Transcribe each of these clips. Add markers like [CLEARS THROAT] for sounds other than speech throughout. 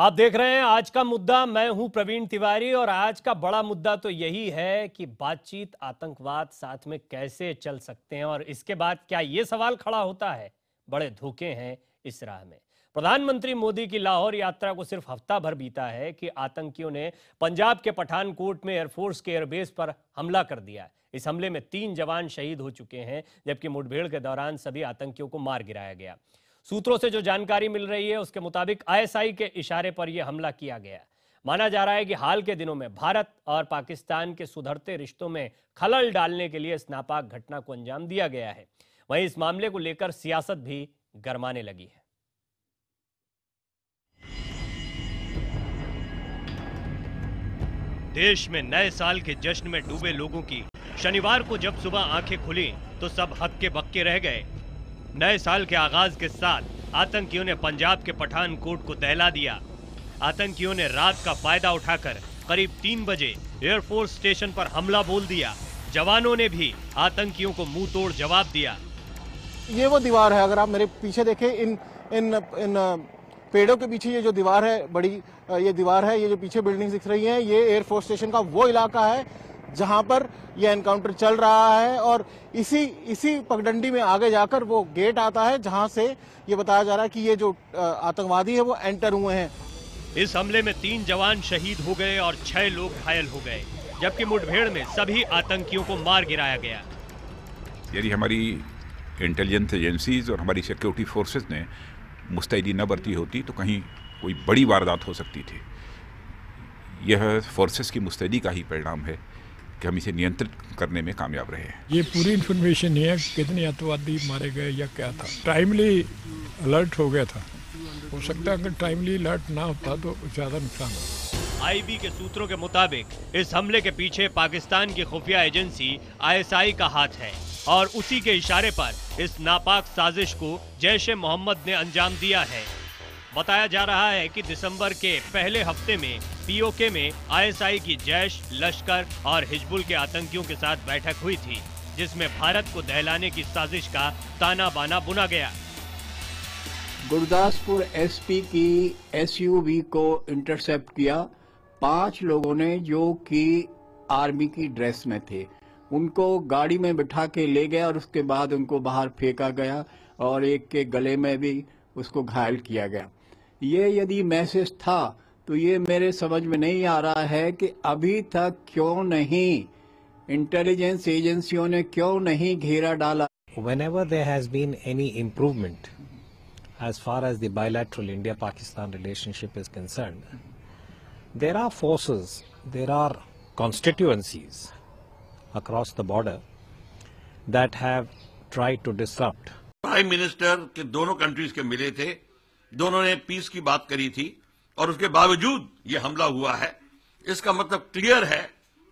आप देख रहे हैं आज का मुद्दा मैं हूं प्रवीण तिवारी और आज का बड़ा मुद्दा तो यही है कि बातचीत आतंकवाद साथ में कैसे चल सकते हैं और इसके बाद क्या ये सवाल खड़ा होता है बड़े धोखे हैं इस राह में प्रधानमंत्री मोदी की लाहौर यात्रा को सिर्फ हफ्ता भर बीता है कि आतंकियों ने पंजाब के पठानकोट में एयरफोर्स के एयरबेस पर हमला कर दिया इस हमले में तीन जवान शहीद हो चुके हैं जबकि मुठभेड़ के दौरान सभी आतंकियों को मार गिराया गया सूत्रों से जो जानकारी मिल रही है उसके मुताबिक आईएसआई के इशारे पर यह हमला किया गया माना जा रहा है कि हाल के दिनों में भारत और पाकिस्तान के सुधरते रिश्तों में खलल डालने के लिए इस नापाक घटना को अंजाम दिया गया है वहीं इस मामले को लेकर सियासत भी गरमाने लगी है देश में नए साल के जश्न में डूबे लोगों की शनिवार को जब सुबह आंखें खुली तो सब हक्के बक्के रह गए नए साल के आगाज के साथ आतंकियों ने पंजाब के पठानकोट को दहला दिया आतंकियों ने रात का फायदा उठाकर करीब तीन बजे एयरफोर्स स्टेशन पर हमला बोल दिया जवानों ने भी आतंकियों को मुंह तोड़ जवाब दिया ये वो दीवार है अगर आप मेरे पीछे देखें इन इन इन पेड़ों के पीछे ये जो दीवार है बड़ी ये दीवार है ये जो पीछे बिल्डिंग दिख रही है ये एयरफोर्स स्टेशन का वो इलाका है जहां पर यह एनकाउंटर चल रहा है और इसी इसी पगडंडी में आगे जाकर वो गेट आता है जहां से ये बताया जा रहा है कि ये जो आतंकवादी है वो एंटर हुए हैं इस हमले में तीन जवान शहीद हो गए और छह लोग घायल हो गए जबकि मुठभेड़ में सभी आतंकियों को मार गिराया गया यदि हमारी इंटेलिजेंस एजेंसीज और हमारी सिक्योरिटी फोर्सेज ने मुस्तैदी न बरती होती तो कहीं कोई बड़ी वारदात हो सकती थी यह फोर्सेस की मुस्तैदी का ही परिणाम है कि हम इसे नियंत्रित करने में कामयाब रहे ये पूरी इन्फॉर्मेशन है कितने आतंकवादी मारे गए या क्या था टाइमली अलर्ट हो गया था हो सकता है अगर टाइमली अलर्ट ना होता तो ज़्यादा नुकसान होता आईबी के सूत्रों के मुताबिक इस हमले के पीछे पाकिस्तान की खुफिया एजेंसी आईएसआई का हाथ है और उसी के इशारे पर इस नापाक साजिश को जैश ए मोहम्मद ने अंजाम दिया है बताया जा रहा है कि दिसंबर के पहले हफ्ते में पीओके में आईएसआई की जैश लश्कर और हिजबुल के आतंकियों के साथ बैठक हुई थी जिसमें भारत को दहलाने की साजिश का ताना बाना बुना गया गुरदासपुर एसपी की एसयूवी को इंटरसेप्ट किया पांच लोगों ने जो कि आर्मी की ड्रेस में थे उनको गाड़ी में बिठा के ले गया और उसके बाद उनको बाहर फेंका गया और एक के गले में भी उसको घायल किया गया ये यदि मैसेज था तो ये मेरे समझ में नहीं आ रहा है कि अभी तक क्यों नहीं इंटेलिजेंस एजेंसियों ने क्यों नहीं घेरा डाला whenever there has been any improvement as far as bilateral India Pakistan relationship is concern there are forces there are constituencies across the border that have try to disturb prime minister के दोनों countries के मिले थे दोनों ने piece की बात करी थी और उसके बावजूद ये हमला हुआ है इसका मतलब क्लियर है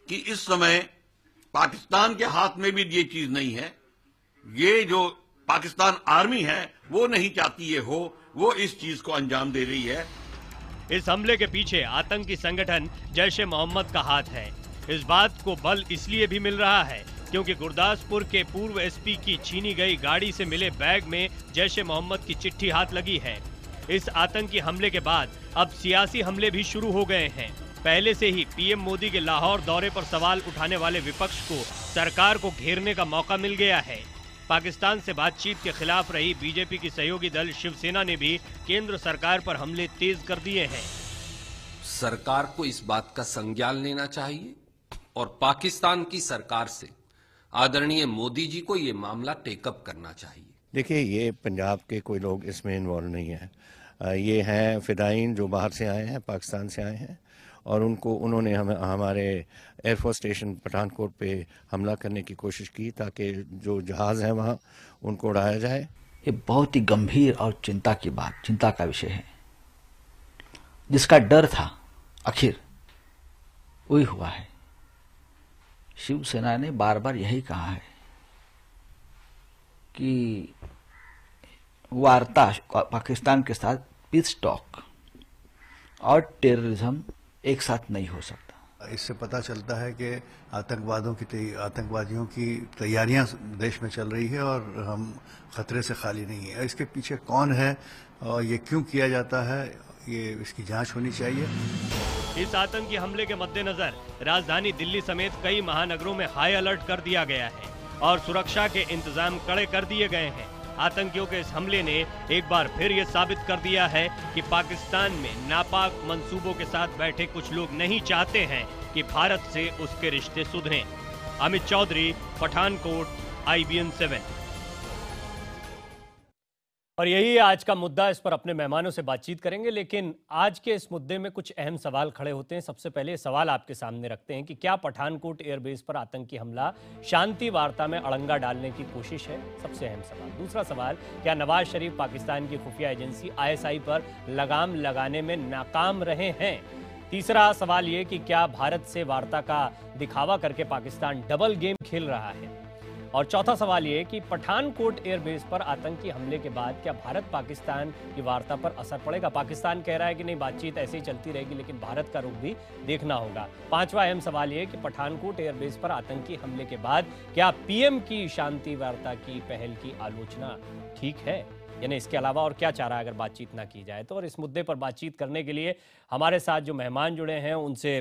कि इस समय पाकिस्तान के हाथ में भी ये चीज नहीं है ये जो पाकिस्तान आर्मी है वो नहीं चाहती ये हो वो इस चीज को अंजाम दे रही है इस हमले के पीछे आतंकी संगठन जैश ए मोहम्मद का हाथ है इस बात को बल इसलिए भी मिल रहा है क्योंकि गुरदासपुर के पूर्व एसपी की छीनी गई गाड़ी से मिले बैग में जैश ए मोहम्मद की चिट्ठी हाथ लगी है इस आतंकी हमले के बाद अब सियासी हमले भी शुरू हो गए हैं पहले से ही पीएम मोदी के लाहौर दौरे पर सवाल उठाने वाले विपक्ष को सरकार को घेरने का मौका मिल गया है पाकिस्तान से बातचीत के खिलाफ रही बीजेपी की सहयोगी दल शिवसेना ने भी केंद्र सरकार पर हमले तेज कर दिए हैं सरकार को इस बात का संज्ञान लेना चाहिए और पाकिस्तान की सरकार से आदरणीय मोदी जी को ये मामला टेकअप करना चाहिए देखिए ये पंजाब के कोई लोग इसमें इन्वॉल्व नहीं है ये हैं फ़िदाइन जो बाहर से आए हैं पाकिस्तान से आए हैं और उनको उन्होंने हम हमारे एयरफोर्स स्टेशन पठानकोट पे हमला करने की कोशिश की ताकि जो जहाज़ हैं वहाँ उनको उड़ाया जाए ये बहुत ही गंभीर और चिंता की बात चिंता का विषय है जिसका डर था आखिर वही हुआ है शिवसेना ने बार बार यही कहा है की वार्ता पाकिस्तान के साथ पीस टॉक और टेररिज्म एक साथ नहीं हो सकता इससे पता चलता है कि आतंकवादों की आतंकवादियों की तैयारियां देश में चल रही है और हम खतरे से खाली नहीं है इसके पीछे कौन है और ये क्यों किया जाता है ये इसकी जांच होनी चाहिए इस आतंकी हमले के मद्देनजर राजधानी दिल्ली समेत कई महानगरों में हाई अलर्ट कर दिया गया है और सुरक्षा के इंतजाम कड़े कर दिए गए हैं आतंकियों के इस हमले ने एक बार फिर ये साबित कर दिया है कि पाकिस्तान में नापाक मंसूबों के साथ बैठे कुछ लोग नहीं चाहते हैं कि भारत से उसके रिश्ते सुधरें Amit Chaudhary Pathankot I B N seven और यही आज का मुद्दा इस पर अपने मेहमानों से बातचीत करेंगे लेकिन आज के इस मुद्दे में कुछ अहम सवाल खड़े होते हैं सबसे पहले सवाल आपके सामने रखते हैं कि क्या पठानकोट एयरबेस पर आतंकी हमला शांति वार्ता में अड़ंगा डालने की कोशिश है सबसे अहम सवाल दूसरा सवाल क्या नवाज शरीफ पाकिस्तान की खुफिया एजेंसी आई पर लगाम लगाने में नाकाम रहे हैं तीसरा सवाल ये कि क्या भारत से वार्ता का दिखावा करके पाकिस्तान डबल गेम खेल रहा है और चौथा सवाल ये कि पठानकोट एयरबेस पर आतंकी हमले के बाद क्या भारत पाकिस्तान की वार्ता पर असर पड़ेगा पाकिस्तान कह रहा है कि नहीं बातचीत ऐसे ही चलती रहेगी लेकिन भारत का रुख भी देखना होगा पांचवा अहम सवाल ये कि पठानकोट एयरबेस पर आतंकी हमले के बाद क्या पीएम की शांति वार्ता की पहल की आलोचना ठीक है यानी इसके अलावा और क्या चाह रहा है अगर बातचीत ना की जाए तो और इस मुद्दे पर बातचीत करने के लिए हमारे साथ जो मेहमान जुड़े हैं उनसे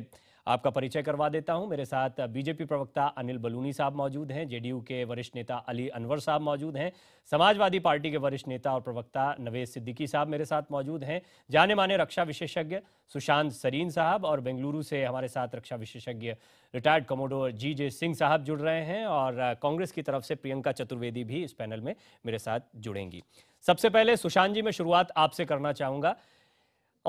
आपका परिचय करवा देता हूं मेरे साथ बीजेपी प्रवक्ता अनिल बलूनी साहब मौजूद हैं जेडीयू के वरिष्ठ नेता अली अनवर साहब मौजूद हैं समाजवादी पार्टी के वरिष्ठ नेता और प्रवक्ता नवेद सिद्दीकी साहब मेरे साथ मौजूद हैं जाने माने रक्षा विशेषज्ञ सुशांत सरीन साहब और बेंगलुरु से हमारे साथ रक्षा विशेषज्ञ retired commodore G J Singh साहब जुड़ रहे हैं और कांग्रेस की तरफ से प्रियंका चतुर्वेदी भी इस पैनल में मेरे साथ जुड़ेंगी सबसे पहले सुशांत जी मैं शुरुआत आपसे करना चाहूंगा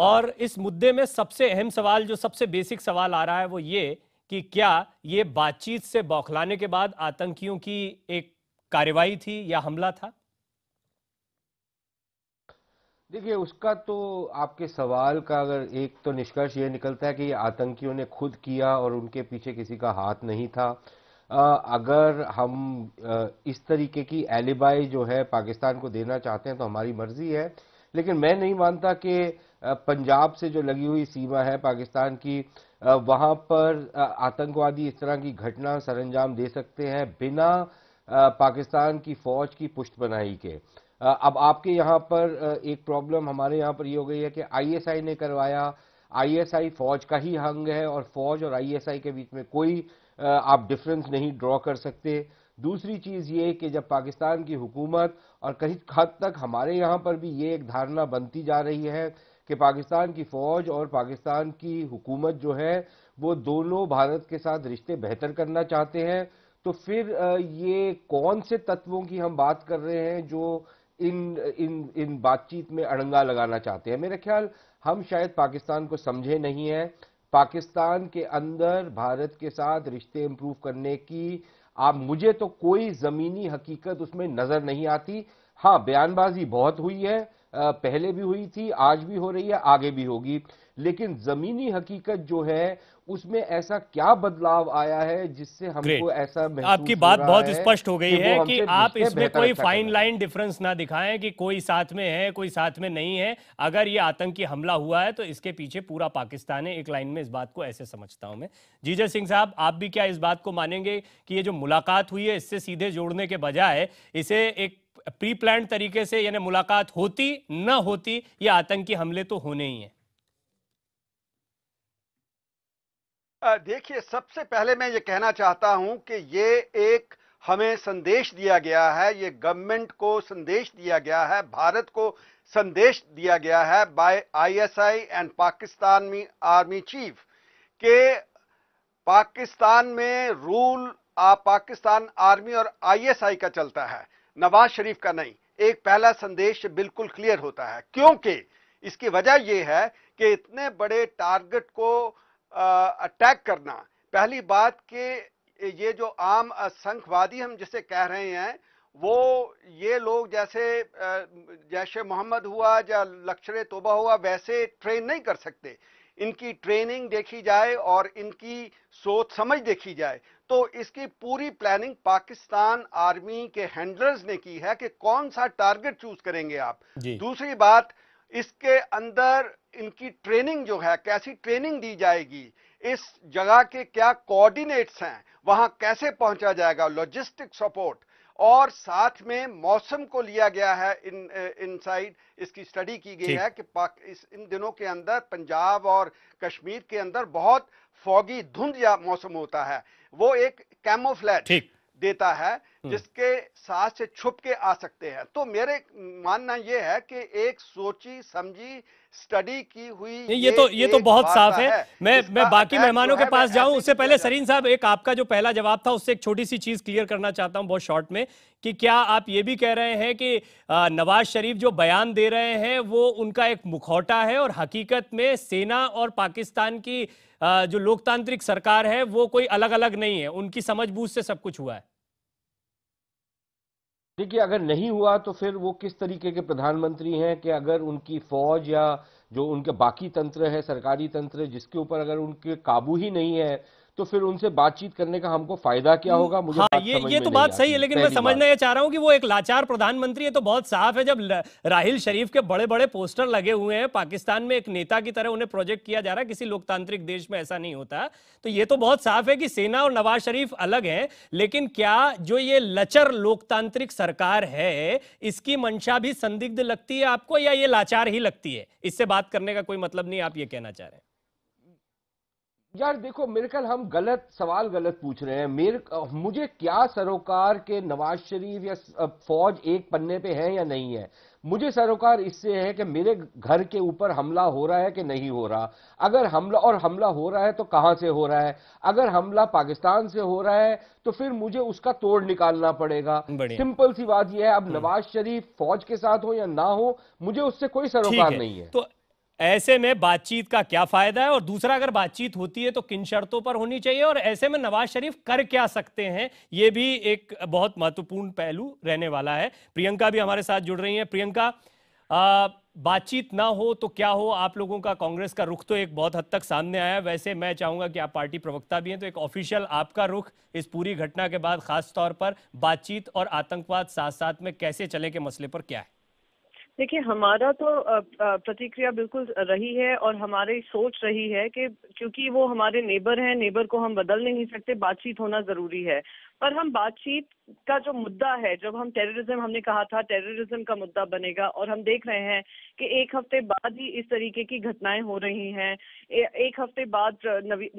और इस मुद्दे में सबसे अहम सवाल जो सबसे बेसिक सवाल आ रहा है वो ये कि क्या ये बातचीत से बौखलाने के बाद आतंकियों की एक कार्रवाई थी या हमला था देखिए उसका तो आपके सवाल का अगर एक तो निष्कर्ष ये निकलता है कि आतंकियों ने खुद किया और उनके पीछे किसी का हाथ नहीं था अगर हम इस तरीके की एलिबाई जो है पाकिस्तान को देना चाहते हैं तो हमारी मर्जी है लेकिन मैं नहीं मानता कि पंजाब से जो लगी हुई सीमा है पाकिस्तान की वहाँ पर आतंकवादी इस तरह की घटना सरंजाम दे सकते हैं बिना पाकिस्तान की फौज की पुष्ट बनाई के अब आपके यहाँ पर एक प्रॉब्लम हमारे यहाँ पर ये यह हो गई है कि आईएसआई ने करवाया आईएसआई फौज का ही हंग है और फौज और आईएसआई के बीच में कोई आप डिफरेंस नहीं ड्रॉ कर सकते दूसरी चीज़ ये कि जब पाकिस्तान की हुकूमत और कहीं हद तक हमारे यहाँ पर भी ये एक धारणा बनती जा रही है कि पाकिस्तान की फौज और पाकिस्तान की हुकूमत जो है वो दोनों भारत के साथ रिश्ते बेहतर करना चाहते हैं तो फिर ये कौन से तत्वों की हम बात कर रहे हैं जो इन इन इन बातचीत में अड़ंगा लगाना चाहते हैं मेरे ख्याल हम शायद पाकिस्तान को समझे नहीं हैं पाकिस्तान के अंदर भारत के साथ रिश्ते इम्प्रूव करने की आप मुझे तो कोई ज़मीनी हकीकत उसमें नज़र नहीं आती हाँ बयानबाजी बहुत हुई है पहले भी हुई थी आज भी हो रही है आगे भी होगी लेकिन जमीनी हकीकत जो है उसमें ऐसा क्या बदलाव आया है जिससे हमको ऐसा महसूस आपकी बात हो रहा बहुत स्पष्ट हो गई है कि आप इसमें कोई फाइन लाइन डिफरेंस ना दिखाएं कि कोई साथ में है कोई साथ में नहीं है अगर ये आतंकी हमला हुआ है तो इसके पीछे पूरा पाकिस्तान है एक लाइन में इस बात को ऐसे समझता हूं मैं जीजय सिंह साहब आप भी क्या इस बात को मानेंगे कि ये जो मुलाकात हुई है इससे सीधे जोड़ने के बजाय इसे एक प्री प्लान तरीके से यानी मुलाकात होती न होती ये आतंकी हमले तो होने ही हैं देखिए सबसे पहले मैं ये कहना चाहता हूं कि ये एक हमें संदेश दिया गया है ये गवर्नमेंट को संदेश दिया गया है भारत को संदेश दिया गया है बाय आईएसआई एंड पाकिस्तान में आर्मी चीफ के पाकिस्तान में रूल आ, पाकिस्तान आर्मी और आईएसआई का चलता है नवाज शरीफ का नहीं एक पहला संदेश बिल्कुल क्लियर होता है क्योंकि इसकी वजह यह है कि इतने बड़े टारगेट को अटैक करना पहली बात कि ये जो आम असंखवादी हम जिसे कह रहे हैं वो ये लोग जैसे जैश मोहम्मद हुआ या लक्षर तोबा हुआ वैसे ट्रेन नहीं कर सकते इनकी ट्रेनिंग देखी जाए और इनकी सोच समझ देखी जाए तो इसकी पूरी प्लानिंग पाकिस्तान आर्मी के हैंडलर्स ने की है कि कौन सा टारगेट चूज करेंगे आप दूसरी बात इसके अंदर इनकी ट्रेनिंग जो है कैसी ट्रेनिंग दी जाएगी इस जगह के क्या कोऑर्डिनेट्स हैं वहां कैसे पहुंचा जाएगा लॉजिस्टिक सपोर्ट और साथ में मौसम को लिया गया है इन इनसाइड इसकी स्टडी की गई है कि इस इन दिनों के अंदर पंजाब और कश्मीर के अंदर बहुत फौगी धुंध या मौसम होता है वो एक कैमोफ्लेज देता है हम्म। जिसके साथ से छुप के आ सकते हैं तो मेरे मानना यह है कि एक सोची समझी स्टडी की हुई ये, ये तो ये तो बहुत साफ है, है। मैं मैं बाकी मेहमानों के पास जाऊं उससे पहले सरीन साहब एक आपका जो पहला जवाब था उससे एक छोटी सी चीज क्लियर करना चाहता हूं बहुत शॉर्ट में कि क्या आप ये भी कह रहे हैं कि नवाज शरीफ जो बयान दे रहे हैं वो उनका एक मुखौटा है और हकीकत में सेना और पाकिस्तान की जो लोकतांत्रिक सरकार है वो कोई अलग अलग नहीं है उनकी समझबूझ से सब कुछ हुआ है देखिए अगर नहीं हुआ तो फिर वो किस तरीके के प्रधानमंत्री हैं कि अगर उनकी फौज या जो उनके बाकी तंत्र है सरकारी तंत्र जिसके ऊपर अगर उनके काबू ही नहीं है तो फिर उनसे बातचीत करने का हमको फायदा क्या हम्म, होगा मुझे हाँ, ये ये तो बात सही है लेकिन मैं समझना ये चाह रहा हूँ कि वो एक लाचार प्रधानमंत्री है तो बहुत साफ है जब राहिल शरीफ के बड़े बड़े पोस्टर लगे हुए हैं पाकिस्तान में एक नेता की तरह उन्हें प्रोजेक्ट किया जा रहा है किसी लोकतांत्रिक देश में ऐसा नहीं होता तो ये तो बहुत साफ है कि सेना और नवाज शरीफ अलग है लेकिन क्या जो ये लचर लोकतांत्रिक सरकार है इसकी मंशा भी संदिग्ध लगती है आपको या ये लाचार ही लगती है इससे बात करने का कोई मतलब नहीं आप ये कहना चाह रहे हैं यार देखो मेरे ख्याल हम गलत सवाल गलत पूछ रहे हैं मेरे मुझे क्या सरोकार के नवाज शरीफ या फौज एक पन्ने पे है या नहीं है मुझे सरोकार इससे है कि मेरे घर के ऊपर हमला हो रहा है कि नहीं हो रहा अगर हमला और हमला हो रहा है तो कहां से हो रहा है अगर हमला पाकिस्तान से हो रहा है तो फिर मुझे उसका तोड़ निकालना पड़ेगा सिंपल सी बात यह है अब हम्म। नवाज शरीफ फौज के साथ हो या ना हो मुझे उससे कोई सरोकार नहीं है तो ऐसे में बातचीत का क्या फायदा है और दूसरा अगर बातचीत होती है तो किन शर्तों पर होनी चाहिए और ऐसे में नवाज शरीफ कर क्या सकते हैं ये भी एक बहुत महत्वपूर्ण पहलू रहने वाला है प्रियंका भी हमारे साथ जुड़ रही हैं प्रियंका आ, बातचीत ना हो तो क्या हो आप लोगों का कांग्रेस का रुख तो एक बहुत हद तक सामने आया वैसे मैं चाहूंगा कि आप पार्टी प्रवक्ता भी हैं तो एक ऑफिशियल आपका रुख इस पूरी घटना के बाद खास तौर पर बातचीत और आतंकवाद साथ साथ में कैसे चले के मसले पर क्या है देखिए हमारा तो प्रतिक्रिया बिल्कुल रही है और हमारी सोच रही है कि क्योंकि वो हमारे नेबर हैं नेबर को हम बदल नहीं सकते बातचीत होना जरूरी है पर हम बातचीत का जो मुद्दा है जब हम टेररिज्म हमने कहा था टेररिज्म का मुद्दा बनेगा और हम देख रहे हैं कि एक हफ्ते बाद ही इस तरीके की घटनाएं हो रही हैं एक हफ्ते बाद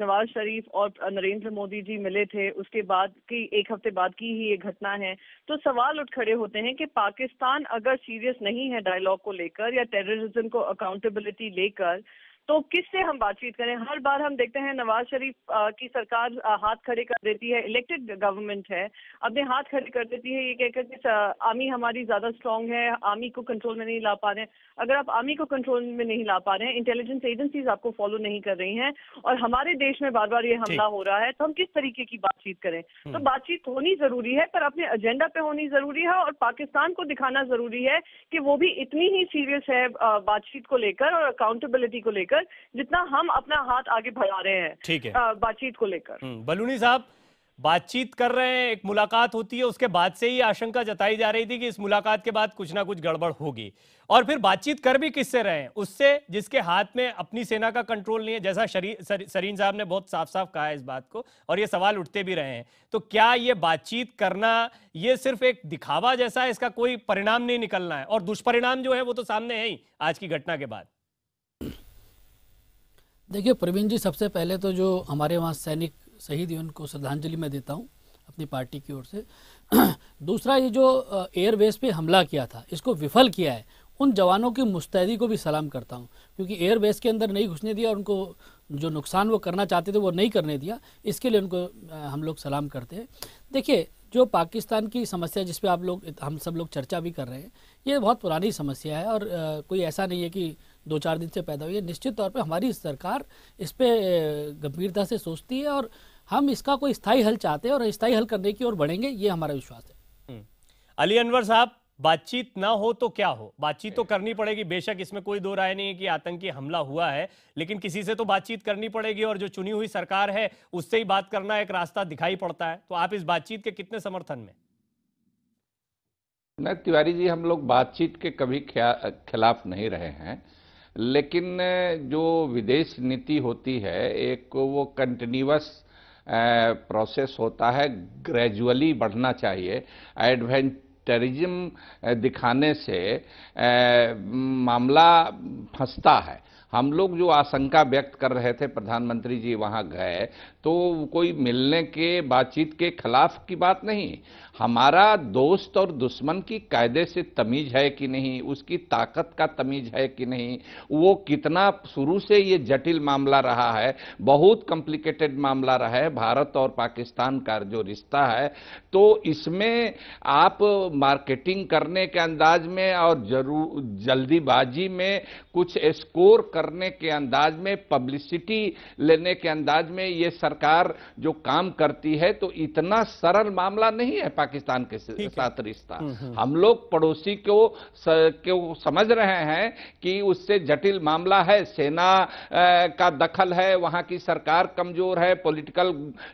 नवाज शरीफ और नरेंद्र मोदी जी मिले थे उसके बाद की एक हफ्ते बाद की ही ये घटना है तो सवाल उठ खड़े होते हैं कि पाकिस्तान अगर सीरियस नहीं है डायलॉग को लेकर या टेररिज्म को अकाउंटेबिलिटी लेकर तो किससे हम बातचीत करें हर बार हम देखते हैं नवाज शरीफ की सरकार हाथ खड़े कर देती है इलेक्टेड गवर्नमेंट है अपने हाथ खड़े कर देती है ये कहकर कि आर्मी हमारी ज्यादा स्ट्रांग है आर्मी को कंट्रोल में नहीं ला पा रहे अगर आप आर्मी को कंट्रोल में नहीं ला पा रहे हैं इंटेलिजेंस एजेंसीज आपको फॉलो नहीं कर रही हैं और हमारे देश में बार बार ये हमला हो रहा है तो हम किस तरीके की बातचीत करें हम्म। तो बातचीत होनी जरूरी है पर अपने एजेंडा पे होनी जरूरी है और पाकिस्तान को दिखाना जरूरी है कि वो भी इतनी ही सीरियस है बातचीत को लेकर और अकाउंटेबिलिटी को लेकर लेकर जितना हम अपना हाथ आगे बढ़ा रहे हैं ठीक है बातचीत को लेकर हम्म, बलूनी साहब बातचीत कर रहे हैं एक मुलाकात होती है उसके बाद से ही आशंका जताई जा रही थी कि इस मुलाकात के बाद कुछ ना कुछ गड़बड़ होगी और फिर बातचीत कर भी किससे रहे हैं उससे जिसके हाथ में अपनी सेना का कंट्रोल नहीं है जैसा शरी, सर, सरीन साहब ने बहुत साफ साफ कहा है इस बात को और ये सवाल उठते भी रहे हैं तो क्या ये बातचीत करना ये सिर्फ एक दिखावा जैसा है इसका कोई परिणाम नहीं निकलना है और दुष्परिणाम जो है वो तो सामने है ही आज की घटना के बाद देखिए प्रवीण जी सबसे पहले तो जो हमारे वहाँ सैनिक शहीद हैं उनको श्रद्धांजलि मैं देता हूँ अपनी पार्टी की ओर से [CLEARS THROAT] दूसरा ये जो एयरबेस पे हमला किया था इसको विफल किया है उन जवानों की मुस्तैदी को भी सलाम करता हूँ क्योंकि एयरबेस के अंदर नहीं घुसने दिया और उनको जो नुकसान वो करना चाहते थे वो नहीं करने दिया इसके लिए उनको हम लोग सलाम करते हैं देखिए जो पाकिस्तान की समस्या जिसपे आप लोग हम सब लोग चर्चा भी कर रहे हैं ये बहुत पुरानी समस्या है और कोई ऐसा नहीं है कि दो चार दिन से पैदा हुई है निश्चित तौर पर हमारी सरकार इस पर गंभीरता से सोचती है और हम इसका कोई स्थायी हल चाहते हैं और स्थायी हल करने की ओर बढ़ेंगे ये हमारा विश्वास है हम्म। अली अनवर साहब बातचीत ना हो तो क्या हो बातचीत तो करनी पड़ेगी बेशक इसमें कोई दो राय नहीं है कि आतंकी हमला हुआ है लेकिन किसी से तो बातचीत करनी पड़ेगी और जो चुनी हुई सरकार है उससे ही बात करना एक रास्ता दिखाई पड़ता है तो आप इस बातचीत के कितने समर्थन में न तिवारी जी हम लोग बातचीत के कभी खिलाफ नहीं रहे हैं लेकिन जो विदेश नीति होती है एक वो कंटिन्यूस प्रोसेस होता है ग्रेजुअली बढ़ना चाहिए एडवेंटरिज्म दिखाने से मामला फंसता है हम लोग जो आशंका व्यक्त कर रहे थे प्रधानमंत्री जी वहाँ गए तो कोई मिलने के बातचीत के खिलाफ की बात नहीं हमारा दोस्त और दुश्मन की कायदे से तमीज है कि नहीं उसकी ताकत का तमीज है कि नहीं वो कितना शुरू से ये जटिल मामला रहा है बहुत कॉम्प्लिकेटेड मामला रहा है भारत और पाकिस्तान का जो रिश्ता है तो इसमें आप मार्केटिंग करने के अंदाज में और जरूर जल्दीबाजी में कुछ स्कोर करने के अंदाज में पब्लिसिटी लेने के अंदाज में ये सरकार जो काम करती है तो इतना सरल मामला नहीं है पाकिस्तान के साथ रिश्ता हम्म, हम्म। हम लोग पड़ोसी को, को समझ रहे हैं कि उससे जटिल मामला है सेना आ, का दखल है वहां की सरकार कमजोर है पॉलिटिकल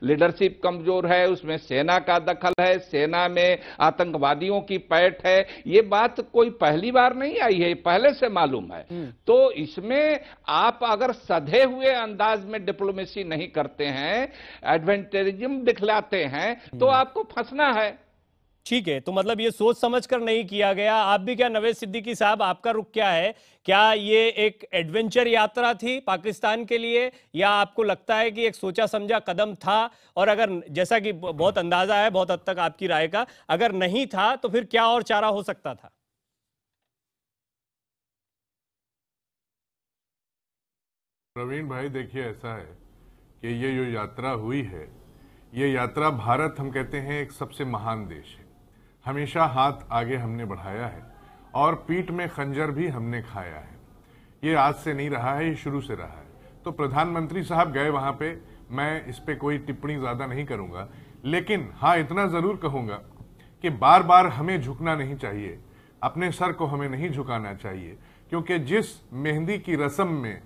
लीडरशिप कमजोर है उसमें सेना का दखल है सेना में आतंकवादियों की पैठ है ये बात कोई पहली बार नहीं आई है पहले से मालूम है हम्म। तो इसमें में आप अगर सधे हुए अंदाज में डिप्लोमेसी नहीं करते हैं एडवेंटेरिज्म दिखलाते हैं तो हम्म। आपको फंसना है ठीक है तो मतलब ये सोच समझ कर नहीं किया गया आप भी क्या नवेद सिद्दीकी साहब आपका रुख क्या है क्या ये एक एडवेंचर यात्रा थी पाकिस्तान के लिए या आपको लगता है कि एक सोचा समझा कदम था और अगर जैसा कि बहुत अंदाजा है बहुत हद तक आपकी राय का अगर नहीं था तो फिर क्या और चारा हो सकता था प्रवीण भाई देखिए ऐसा है कि ये जो यात्रा हुई है ये यात्रा भारत हम कहते हैं एक सबसे महान देश है हमेशा हाथ आगे हमने बढ़ाया है और पीठ में खंजर भी हमने खाया है ये आज से नहीं रहा है ये शुरू से रहा है तो प्रधानमंत्री साहब गए वहाँ पे मैं इस पर कोई टिप्पणी ज़्यादा नहीं करूँगा लेकिन हाँ इतना ज़रूर कहूँगा कि बार बार हमें झुकना नहीं चाहिए अपने सर को हमें नहीं झुकाना चाहिए क्योंकि जिस मेहंदी की रस्म में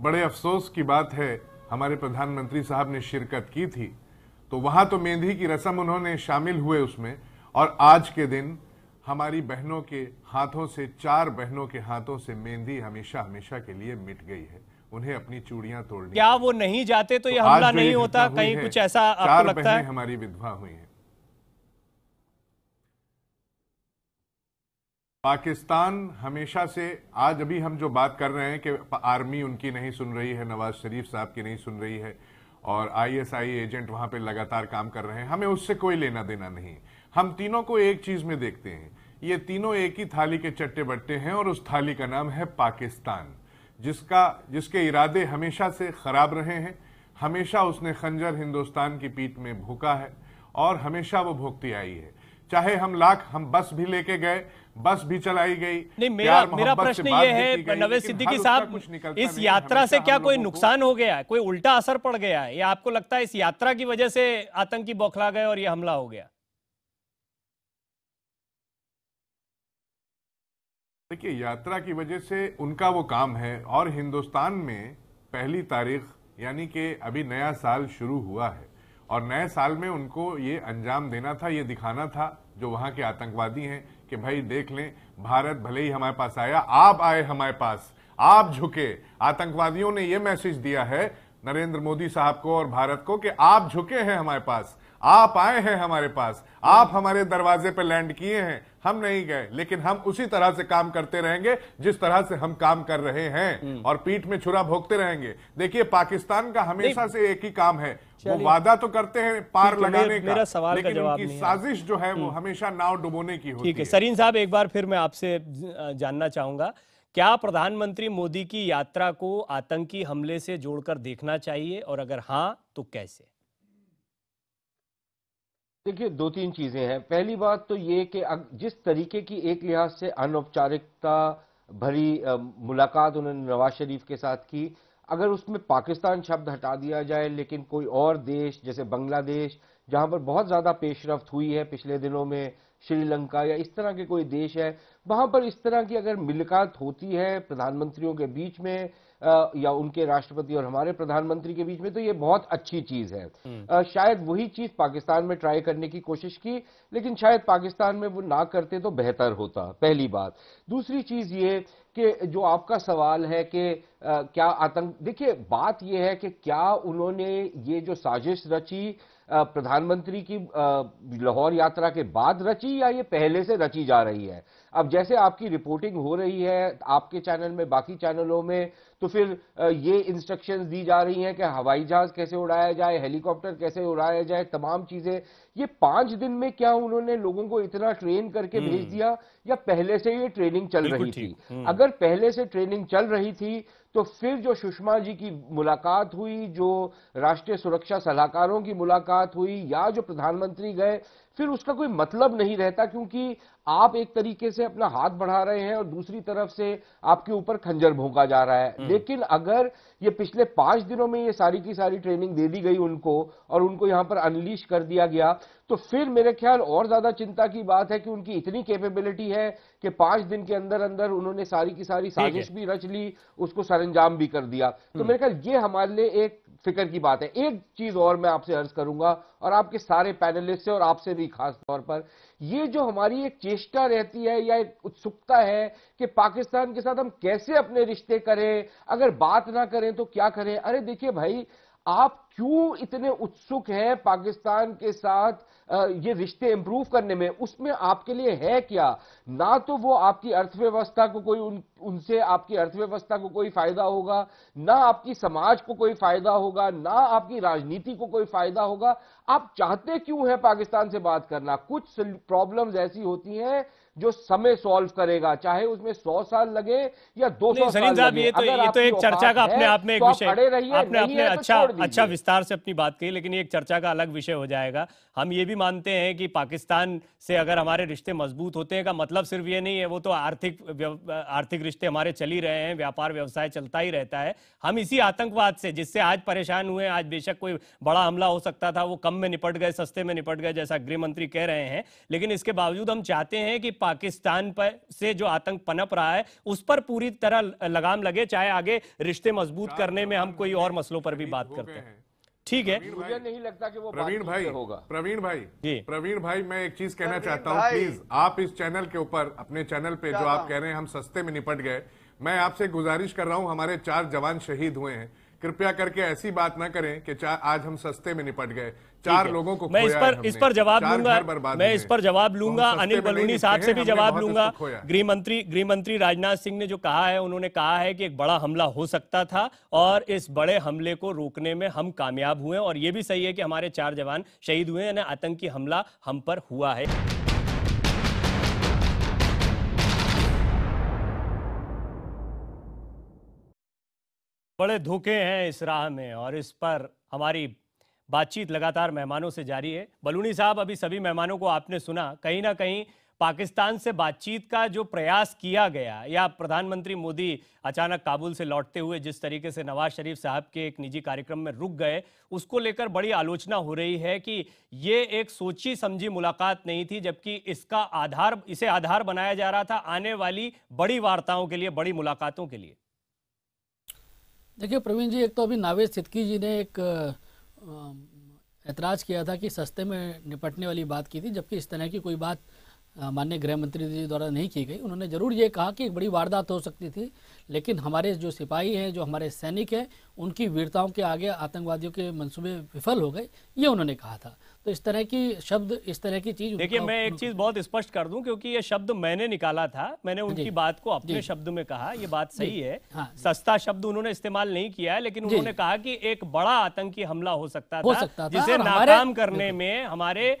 बड़े अफसोस की बात है हमारे प्रधानमंत्री साहब ने शिरकत की थी तो वहां तो मेहंदी की रस्म उन्होंने शामिल हुए उसमें और आज के दिन हमारी बहनों के हाथों से चार बहनों के हाथों से मेहंदी हमेशा हमेशा के लिए मिट गई है उन्हें अपनी चूड़ियां तोड़नी क्या वो नहीं जाते तो, तो यह हमला नहीं होता कहीं कुछ ऐसा आपको लगता है हमारी विधवा हुई है पाकिस्तान हमेशा से आज अभी हम जो बात कर रहे हैं कि आर्मी उनकी नहीं सुन रही है नवाज शरीफ साहब की नहीं सुन रही है और आईएसआई एजेंट वहां पे लगातार काम कर रहे हैं हमें उससे कोई लेना देना नहीं हम तीनों को एक चीज में देखते हैं ये तीनों एक ही थाली के चट्टे बट्टे हैं और उस थाली का नाम है पाकिस्तान जिसका जिसके इरादे हमेशा से खराब रहे हैं हमेशा उसने खंजर हिंदुस्तान की पीठ में भूखा है और हमेशा वो भोगती आई है चाहे हम लाख हम बस भी लेके गए बस भी चलाई गई नहीं मेरा मेरा प्रश्न ये है नवे सिद्दीकी साहब इस यात्रा से क्या कोई नुकसान हो गया है कोई उल्टा असर पड़ गया है या आपको लगता है इस यात्रा की वजह से आतंकी बौखला गए और यह हमला हो गया देखिए यात्रा की वजह से उनका वो काम है और हिंदुस्तान में पहली तारीख यानी कि अभी नया साल शुरू हुआ है और नए साल में उनको ये अंजाम देना था ये दिखाना था जो वहाँ के आतंकवादी हैं कि भाई देख लें भारत भले ही हमारे पास आया आप आए हमारे पास आप झुके आतंकवादियों ने यह मैसेज दिया है नरेंद्र मोदी साहब को और भारत को कि आप झुके हैं हमारे पास आप आए हैं हमारे पास आप हमारे दरवाजे पर लैंड किए हैं हम नहीं गए लेकिन हम उसी तरह से काम करते रहेंगे जिस तरह से हम काम कर रहे हैं हम्म। और पीठ में छुरा भोगते रहेंगे देखिए पाकिस्तान का हमेशा से एक ही काम है वो वादा तो करते हैं पार लगाने का मेरा सवाल लेकिन का उनकी साजिश जो है वो हम्म। हमेशा नाव डुबोने की होती है सरीन साहब एक बार फिर मैं आपसे जानना चाहूंगा क्या प्रधानमंत्री मोदी की यात्रा को आतंकी हमले से जोड़कर देखना चाहिए और अगर हाँ तो कैसे देखिए दो तीन चीजें हैं पहली बात तो ये कि जिस तरीके की एक लिहाज से अनौपचारिकता भरी मुलाकात उन्होंने नवाज शरीफ के साथ की अगर उसमें पाकिस्तान शब्द हटा दिया जाए लेकिन कोई और देश जैसे बांग्लादेश जहां पर बहुत ज़्यादा पेशरफ हुई है पिछले दिनों में श्रीलंका या इस तरह के कोई देश है वहां पर इस तरह की अगर मुलाकात होती है प्रधानमंत्रियों के बीच में या उनके राष्ट्रपति और हमारे प्रधानमंत्री के बीच में तो ये बहुत अच्छी चीज है हम्म। शायद वही चीज पाकिस्तान में ट्राई करने की कोशिश की लेकिन शायद पाकिस्तान में वो ना करते तो बेहतर होता पहली बात दूसरी चीज ये कि जो आपका सवाल है कि क्या आतंक देखिए बात यह है कि क्या उन्होंने ये जो साजिश रची प्रधानमंत्री की लाहौर यात्रा के बाद रची या ये पहले से रची जा रही है अब जैसे आपकी रिपोर्टिंग हो रही है आपके चैनल में बाकी चैनलों में तो फिर ये इंस्ट्रक्शंस दी जा रही हैं कि हवाई जहाज कैसे उड़ाया जाए हेलीकॉप्टर कैसे उड़ाया जाए तमाम चीजें ये पांच दिन में क्या उन्होंने लोगों को इतना ट्रेन करके हम्म। भेज दिया या पहले से ये ट्रेनिंग चल रही थी हम्म। अगर पहले से ट्रेनिंग चल रही थी तो फिर जो सुषमा जी की मुलाकात हुई जो राष्ट्रीय सुरक्षा सलाहकारों की मुलाकात हुई या जो प्रधानमंत्री गए फिर उसका कोई मतलब नहीं रहता क्योंकि आप एक तरीके से अपना हाथ बढ़ा रहे हैं और दूसरी तरफ से आपके ऊपर खंजर भोंका जा रहा है हम्म। लेकिन अगर ये पिछले पांच दिनों में ये सारी की सारी ट्रेनिंग दे दी गई उनको और उनको यहां पर अनलीश कर दिया गया तो फिर मेरे ख्याल और ज्यादा चिंता की बात है कि उनकी इतनी कैपेबिलिटी है कि पांच दिन के अंदर अंदर उन्होंने सारी की सारी साजिश भी रच ली उसको सरंजाम भी कर दिया तो हम्म। मेरे ख्याल ये हमारे लिए एक फिक्र की बात है एक चीज और मैं आपसे अर्ज करूंगा और आपके सारे पैनलिस्ट से और आपसे भी खास तौर पर ये जो हमारी एक चेष्टा रहती है या एक उत्सुकता है कि पाकिस्तान के साथ हम कैसे अपने रिश्ते करें अगर बात ना करें तो क्या करें अरे देखिए भाई आप क्यों इतने उत्सुक हैं पाकिस्तान के साथ ये रिश्ते इंप्रूव करने में उसमें आपके लिए है क्या ना तो वो आपकी अर्थव्यवस्था को कोई उन उनसे आपकी अर्थव्यवस्था को कोई फायदा होगा ना आपकी समाज को कोई फायदा होगा ना आपकी राजनीति को कोई फायदा होगा आप चाहते क्यों हैं पाकिस्तान से बात करना कुछ प्रॉब्लम्स ऐसी होती हैं जो समय सॉल्व करेगा चाहे उसमें सौ साल लगे या दो सौ साल लगे, ये तो, ये तो एक चर्चा का अपने आप में एक तो विषय आपने अपने तो अच्छा अच्छा विस्तार से अपनी बात कही लेकिन ये एक चर्चा का अलग विषय हो जाएगा हम ये भी मानते हैं कि पाकिस्तान से अगर हमारे रिश्ते मजबूत होते हैं का मतलब सिर्फ ये नहीं है वो तो आर्थिक आर्थिक रिश्ते हमारे चल ही रहे हैं व्यापार व्यवसाय चलता ही रहता है हम इसी आतंकवाद से जिससे आज परेशान हुए आज बेशक कोई बड़ा हमला हो सकता था वो कम में निपट गए सस्ते में निपट गए जैसा गृह मंत्री कह रहे हैं लेकिन इसके बावजूद हम चाहते हैं कि पाकिस्तान पर से जो आतंक पनप रहा है उस पर पूरी तरह लगाम लगे चाहे आगे रिश्ते मजबूत करने में हम कोई और मसलों पर भी बात करते हैं ठीक है मुझे नहीं लगता कि वो प्रवीण भाई होगा प्रवीण भाई जी प्रवीण भाई मैं एक चीज कहना चाहता हूँ प्लीज आप इस चैनल के ऊपर अपने चैनल पे जो आप कह रहे हैं हम सस्ते में निपट गए मैं आपसे गुजारिश कर रहा हूँ हमारे चार जवान शहीद हुए हैं कृपया करके ऐसी बात ना करें कि आज हम सस्ते में निपट गए चार लोगों को मैं इस पर इस पर जवाब लूंगा मैं इस पर जवाब तो लूंगा अनिल बलूनी साहब से भी जवाब लूंगा गृह मंत्री गृह मंत्री राजनाथ सिंह ने जो कहा है उन्होंने कहा है कि एक बड़ा हमला हो सकता था और इस बड़े हमले को रोकने में हम कामयाब हुए और ये भी सही है कि हमारे चार जवान शहीद हुए यानी आतंकी हमला हम पर हुआ है बड़े धोखे हैं इस राह में और इस पर हमारी बातचीत लगातार मेहमानों से जारी है बलूनी साहब अभी सभी मेहमानों को आपने सुना कहीं ना कहीं पाकिस्तान से बातचीत का जो प्रयास किया गया या प्रधानमंत्री मोदी अचानक काबुल से लौटते हुए जिस तरीके से नवाज शरीफ साहब के एक निजी कार्यक्रम में रुक गए उसको लेकर बड़ी आलोचना हो रही है कि ये एक सोची समझी मुलाकात नहीं थी जबकि इसका आधार इसे आधार बनाया जा रहा था आने वाली बड़ी वार्ताओं के लिए बड़ी मुलाकातों के लिए देखिए प्रवीण जी एक तो अभी नावेद सिद्दकी जी ने एक एतराज़ किया था कि सस्ते में निपटने वाली बात की थी जबकि इस तरह की कोई बात माननीय गृह मंत्री जी द्वारा नहीं की गई उन्होंने ज़रूर ये कहा कि एक बड़ी वारदात हो सकती थी लेकिन हमारे जो सिपाही हैं जो हमारे सैनिक हैं उनकी वीरताओं के आगे आतंकवादियों के मंसूबे विफल हो गए ये उन्होंने कहा था तो इस तरह की शब्द इस तरह की चीज देखिए मैं एक चीज बहुत स्पष्ट कर दूं क्योंकि ये शब्द मैंने निकाला था मैंने उनकी बात को अपने शब्द में कहा ये बात सही है हाँ, सस्ता शब्द उन्होंने इस्तेमाल नहीं किया है लेकिन उन्होंने कहा कि एक बड़ा आतंकी हमला हो सकता हो था सकता जिसे नाकाम करने में हमारे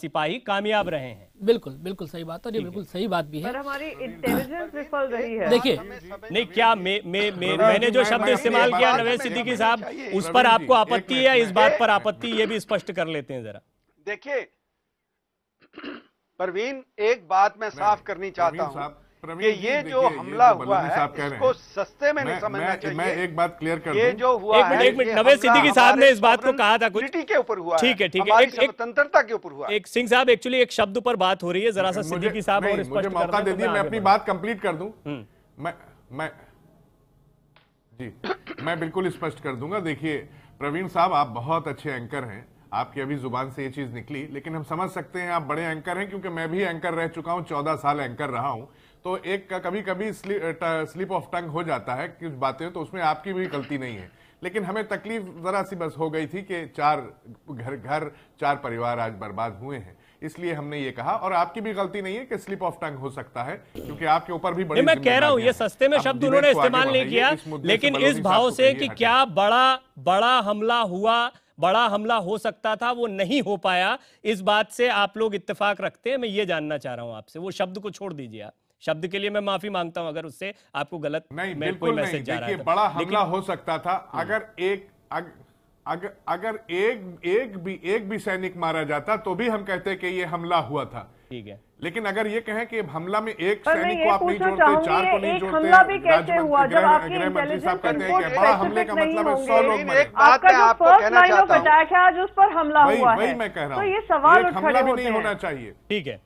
सिपाही कामयाब रहे हैं बिल्कुल बिल्कुल सही बात है बिल्कुल सही बात भी है पर हमारी इंटेलिजेंस विफल रही है देखिए नहीं क्या मैं मे, मे, मैंने जो शब्द इस्तेमाल किया नवेद सिद्दीकी साहब उस पर आपको आपत्ति है इस बात पर आपत्ति ये भी स्पष्ट कर लेते हैं जरा देखिए परवीन एक बात मैं साफ करनी चाहता हूँ कि ये जो हमला ये हुआ है इसको सस्ते में नहीं समझना मैं, चाहिए मैं एक बात क्लियर कर ये जो हुआ एक मिनट एक मिनट नवेद सिद्दीकी साहब ने इस बात को कहा था कुछ के ऊपर हुआ ठीक है ठीक है एक स्वतंत्रता के ऊपर हुआ एक सिंह साहब एक्चुअली एक शब्द पर बात हो रही है जरा सा सिद्दीकी साहब और मुझे मौका तो दे दिए मैं अपनी बात कंप्लीट कर दूं हम्म। मैं मैं जी मैं बिल्कुल स्पष्ट कर दूंगा देखिए प्रवीण साहब आप बहुत अच्छे एंकर हैं आपकी अभी जुबान से ये चीज निकली लेकिन हम समझ सकते हैं आप बड़े एंकर हैं क्योंकि मैं भी एंकर रह चुका हूं चौदह साल एंकर रहा हूं तो एक कभी कभी स्लिप ऑफ टंग हो जाता है कुछ बातें तो उसमें आपकी भी गलती नहीं है लेकिन हमें तकलीफ जरा सी बस हो गई थी कि चार घर घर चार परिवार आज बर्बाद हुए हैं इसलिए हमने ये कहा और आपकी भी गलती नहीं है कि स्लिप ऑफ टंग हो सकता है क्योंकि आपके ऊपर भी बड़ी मैं कह रहा हूँ ये सस्ते में शब्द उन्होंने इस्तेमाल नहीं किया लेकिन इस भाव से कि क्या बड़ा बड़ा हमला हुआ बड़ा हमला हो सकता था वो नहीं हो पाया इस बात से आप लोग इत्तेफाक रखते हैं मैं ये जानना चाह रहा हूं आपसे वो शब्द को छोड़ दीजिए आप शब्द के लिए मैं माफी मांगता हूं अगर उससे आपको गलत नहीं मैं कोई मैसेज जा रहा तो। बड़ा हमला हो सकता था हम्म। अगर एक अग, अगर अगर एक एक भी एक भी सैनिक मारा जाता तो भी हम कहते कि ये हमला हुआ था ठीक है लेकिन अगर ये कहें कि हमला में एक सैनिक को आप नहीं जोड़ते चार को नहीं जोड़ते गृह मंत्री साहब कहते हैं कि बड़ा हमले का मतलब है सौ लोग मरे आपका जो फर्स्ट लाइन ऑफ अटैक है आज उस पर हमला हुआ है मैं कह रहा तो हूँ ये सवाल हमला भी नहीं होना चाहिए ठीक है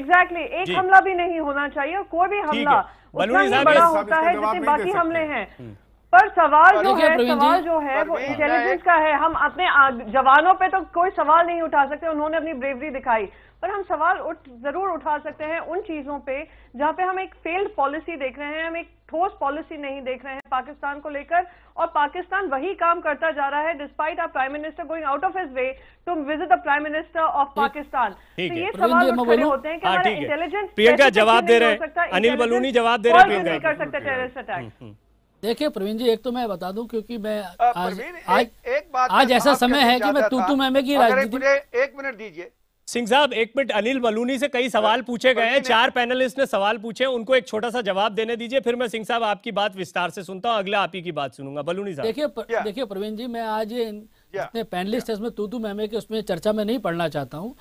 एग्जैक्टली एक हमला भी नहीं होना चाहिए और कोई भी हमला उतना ही बड़ा होता है जितने बाकी हमले हैं हम्म। पर सवाल जो है सवाल जो है वो इंटेलिजेंस का है हम अपने जवानों पे तो कोई सवाल नहीं उठा सकते उन्होंने अपनी ब्रेवरी दिखाई पर हम सवाल उठ जरूर उठा सकते हैं उन चीजों पे जहाँ पे हम एक फेल्ड पॉलिसी देख रहे हैं हम एक ठोस पॉलिसी नहीं देख रहे हैं पाकिस्तान को लेकर और पाकिस्तान वही काम करता जा रहा है despite our prime minister going out of his way to visit the prime minister of Pakistan तो ये सवाल उठ खड़े होते हैं कि हाँ, हमारा इंटेलिजेंस प्रियंका जवाब दे रहे हैं अनिल बलूनी जवाब दे रहे हैं कर सकता टेररिस्ट अटैक देखिए प्रवीण जी एक तो मैं बता दूं क्योंकि मैं आज आज, एक, एक बात आज ऐसा समय है कि मैं तू तू मैं की राजनीति एक मिनट दीजिए सिंह साहब एक मिनट अनिल बलूनी से कई सवाल पूछे गए हैं चार पैनलिस्ट ने सवाल पूछे उनको एक छोटा सा जवाब देने दीजिए फिर मैं सिंह साहब आपकी बात विस्तार से सुनता हूँ अगला आप ही की बात सुनूंगा बलूनी साहब देखिए देखिए प्रवीण जी मैं आज इतने पैनलिस्ट है उसमें तू मैमे के उसमें चर्चा में नहीं पढ़ना चाहता हूँ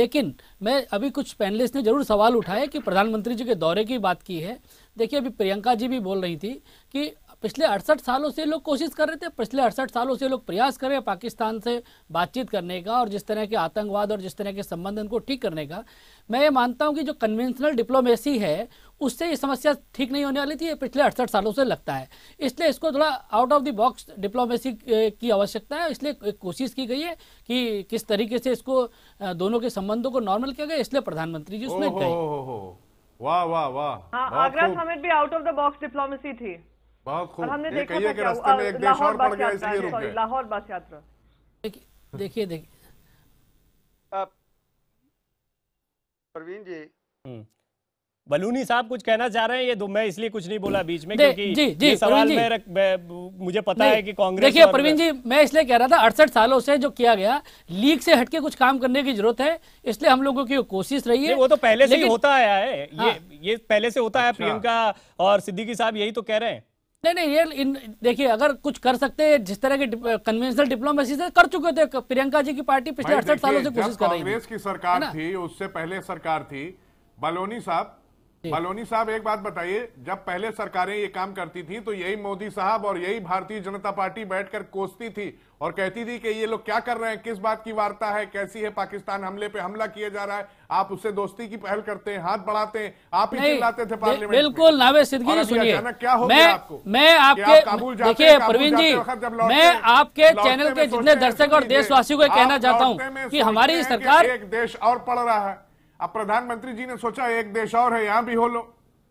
लेकिन मैं अभी कुछ पैनलिस्ट ने जरूर सवाल उठाए कि प्रधानमंत्री जी के दौरे की बात की है देखिए अभी प्रियंका जी भी बोल रही थी कि पिछले अड़सठ सालों से लोग कोशिश कर रहे थे पिछले अड़सठ सालों से लोग प्रयास कर रहे हैं पाकिस्तान से बातचीत करने का और जिस तरह के आतंकवाद और जिस तरह के संबंध उनको ठीक करने का मैं ये मानता हूँ कि जो कन्वेंशनल डिप्लोमेसी है उससे ये समस्या ठीक नहीं होने वाली थी ये पिछले अड़सठ सालों से लगता है इसलिए इसको थोड़ा out of the box diplomacy की आवश्यकता है इसलिए कोशिश की गई है कि किस तरीके से इसको दोनों के संबंधों को नॉर्मल किया गया इसलिए प्रधानमंत्री जी उसमें वाह वाह वाह हाँ, आगरा समिट भी out of the box diplomacy थी बहुत खूब हमने देखा कि रास्ते में एक देश और पड़ गया इसलिए रुक गए लाहौर बस यात्रा देखिए देखिए प्रवीण जी हम्म। बलूनी साहब कुछ कहना चाह रहे हैं ये दो मैं इसलिए कुछ नहीं बोला बीच में क्योंकि जी, जी, ये सवाल मैं रख मैं, मुझे पता है कि कांग्रेस देखिए प्रवीण जी मैं इसलिए कह रहा था अड़सठ सालों से जो किया गया लीग से हटके कुछ काम करने की जरूरत है इसलिए हम लोगों की कोशिश रही है वो तो पहले से ही होता आया है ये हाँ। ये पहले से होता है अच्छा। प्रियंका और सिद्दीकी साहब यही तो कह रहे हैं नहीं नहीं ये इन देखिए अगर कुछ कर सकते हैं जिस तरह की कन्वेंशनल डिप्लोमेसी से कर चुके थे प्रियंका जी की पार्टी पिछले अड़सठ सालों से कोशिश कर रही है कांग्रेस की सरकार थी उससे पहले सरकार थी बलोनी साहब मालोनी साहब एक बात बताइए जब पहले सरकारें ये काम करती थी तो यही मोदी साहब और यही भारतीय जनता पार्टी बैठकर कोसती थी और कहती थी कि ये लोग क्या कर रहे हैं किस बात की वार्ता है कैसी है पाकिस्तान हमले पे हमला किया जा रहा है आप उससे दोस्ती की पहल करते हैं हाथ बढ़ाते हैं आप ही चिल्लाते थे पार्लियामेंट बिल्कुल नावे सिद्धगी सुनिए क्या हो मैं, आपको मैं आपके देखिए प्रवीण जी मैं आपके चैनल के जितने दर्शक और देशवासियों को कहना चाहता हूँ की हमारी सरकार एक देश और पड़ रहा है अब प्रधानमंत्री जी ने सोचा एक देश और है यहां भी हो लो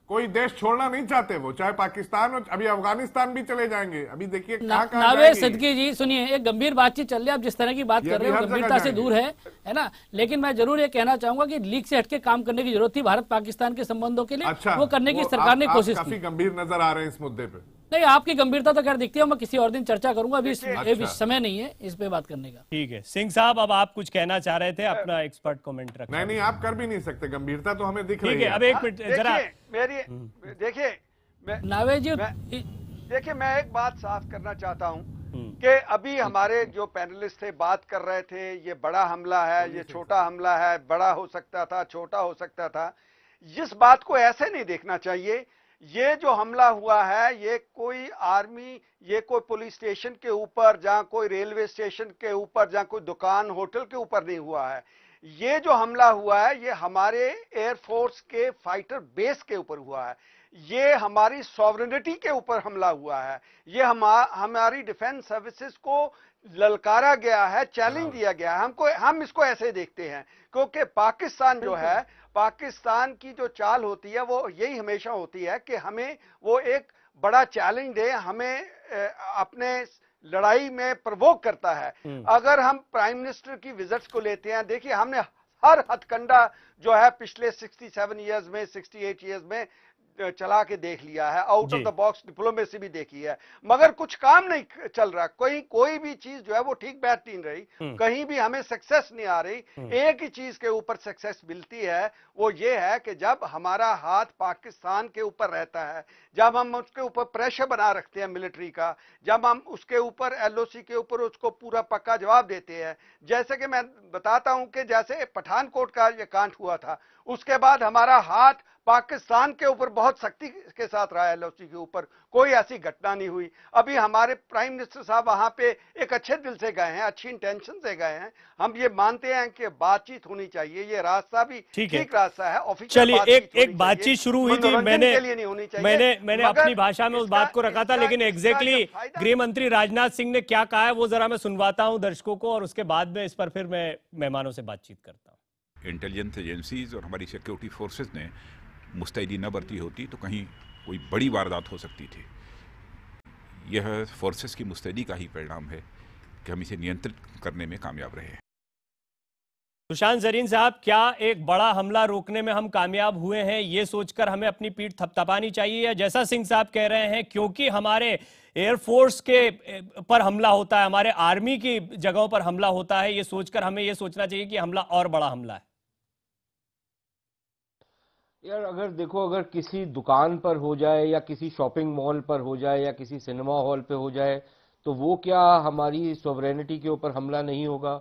कोई देश छोड़ना नहीं चाहते वो चाहे पाकिस्तान हो अभी अफगानिस्तान भी चले जाएंगे अभी देखिए नावे सिद्दकी जी सुनिए एक गंभीर बातचीत चल रही है आप जिस तरह की बात कर रहे हो गंभीरता से दूर है है ना लेकिन मैं जरूर ये कहना चाहूंगा कि लीग से हटके काम करने की जरूरत थी भारत पाकिस्तान के संबंधों के लिए अच्छा, वो करने की सरकार ने कोशिश की गंभीर नजर आ रहे हैं इस मुद्दे पर नहीं आपकी गंभीरता तो खैर दिखती है मैं किसी और दिन चर्चा करूंगा अभी अभी अच्छा। समय नहीं है इस पे बात करने का ठीक है सिंह साहब अब आप कुछ कहना चाह रहे थे अपना एक्सपर्ट कमेंट रखना नहीं नहीं आप कर भी नहीं सकते गंभीरता तो हमें दिख रही है अब एक मिनट हाँ, जरा मेरी हम्म। देखिए नावे जी देखिये मैं एक बात साफ करना चाहता हूँ हम्म। कि अभी हमारे जो पैनलिस्ट थे बात कर रहे थे ये बड़ा हमला है ये छोटा हमला है बड़ा हो सकता था छोटा हो सकता था इस बात को ऐसे नहीं देखना चाहिए ये जो हमला हुआ है ये कोई आर्मी ये कोई पुलिस स्टेशन के ऊपर जहां कोई रेलवे स्टेशन के ऊपर जहां कोई दुकान होटल के ऊपर नहीं हुआ है ये जो हमला हुआ है ये हमारे एयरफोर्स के फाइटर बेस के ऊपर हुआ है ये हमारी सॉवरनिटी के ऊपर हमला हुआ है ये हम हमारी डिफेंस सर्विसेज को ललकारा गया है चैलेंज हाँ। दिया गया है हमको हम इसको ऐसे देखते हैं क्योंकि पाकिस्तान जो है पाकिस्तान की जो चाल होती है वो यही हमेशा होती है कि हमें वो एक बड़ा चैलेंज दे हमें अपने लड़ाई में प्रवोक करता है हम्म। अगर हम प्राइम मिनिस्टर की विजिट्स को लेते हैं देखिए हमने हर हथकंडा जो है पिछले 67 इयर्स में 68 इयर्स में चला के देख लिया है out of the box diplomacy भी देखी है मगर कुछ काम नहीं चल रहा कोई कोई भी चीज जो है वो ठीक नहीं रही हम्म। कहीं भी हमें सक्सेस नहीं आ रही हम्म। एक ही चीज के ऊपर सक्सेस मिलती है वो ये है कि जब हमारा हाथ पाकिस्तान के ऊपर रहता है जब हम उसके ऊपर प्रेशर बना रखते हैं मिलिट्री का जब हम उसके ऊपर एल के ऊपर उसको पूरा पक्का जवाब देते हैं जैसे कि मैं बताता हूं कि जैसे पठानकोट का यह कांड हुआ था उसके बाद हमारा हाथ पाकिस्तान के ऊपर बहुत सख्ती के साथ रहा एल के ऊपर कोई ऐसी घटना नहीं हुई अभी हमारे प्राइम मिनिस्टर साहब वहाँ पे एक अच्छे दिल से गए हैं अच्छी इंटेंशन से गए हैं हम ये मानते हैं कि बातचीत होनी चाहिए ये रास्ता भी ठीक रास्ता है ऑफिशियल चलिए एक एक बातचीत शुरू हुई थी मैंने के लिए नहीं होनी चाहिए मैंने मैंने अपनी भाषा में उस बात को रखा था लेकिन एग्जैक्टली गृह मंत्री राजनाथ सिंह ने क्या कहा है वो जरा मैं सुनवाता हूँ दर्शकों को और उसके बाद में इस पर फिर मैं मेहमानों से बातचीत करता हूँ इंटेलिजेंस एजेंसीज़ और हमारी सिक्योरिटी फोर्सेस ने मुस्तैदी न बरती होती तो कहीं कोई बड़ी वारदात हो सकती थी यह फोर्सेस की मुस्तैदी का ही परिणाम है कि हम इसे नियंत्रित करने में कामयाब रहे सुशांत जरीन साहब क्या एक बड़ा हमला रोकने में हम कामयाब हुए हैं ये सोचकर हमें अपनी पीठ थपथपानी चाहिए या जैसा सिंह साहब कह रहे हैं क्योंकि हमारे एयरफोर्स के पर हमला होता है हमारे आर्मी की जगहों पर हमला होता है ये सोचकर हमें ये सोचना चाहिए कि हमला और बड़ा हमला है यार अगर देखो अगर किसी दुकान पर हो जाए या किसी शॉपिंग मॉल पर हो जाए या किसी सिनेमा हॉल पे हो जाए तो वो क्या हमारी सोवरेनिटी के ऊपर हमला नहीं होगा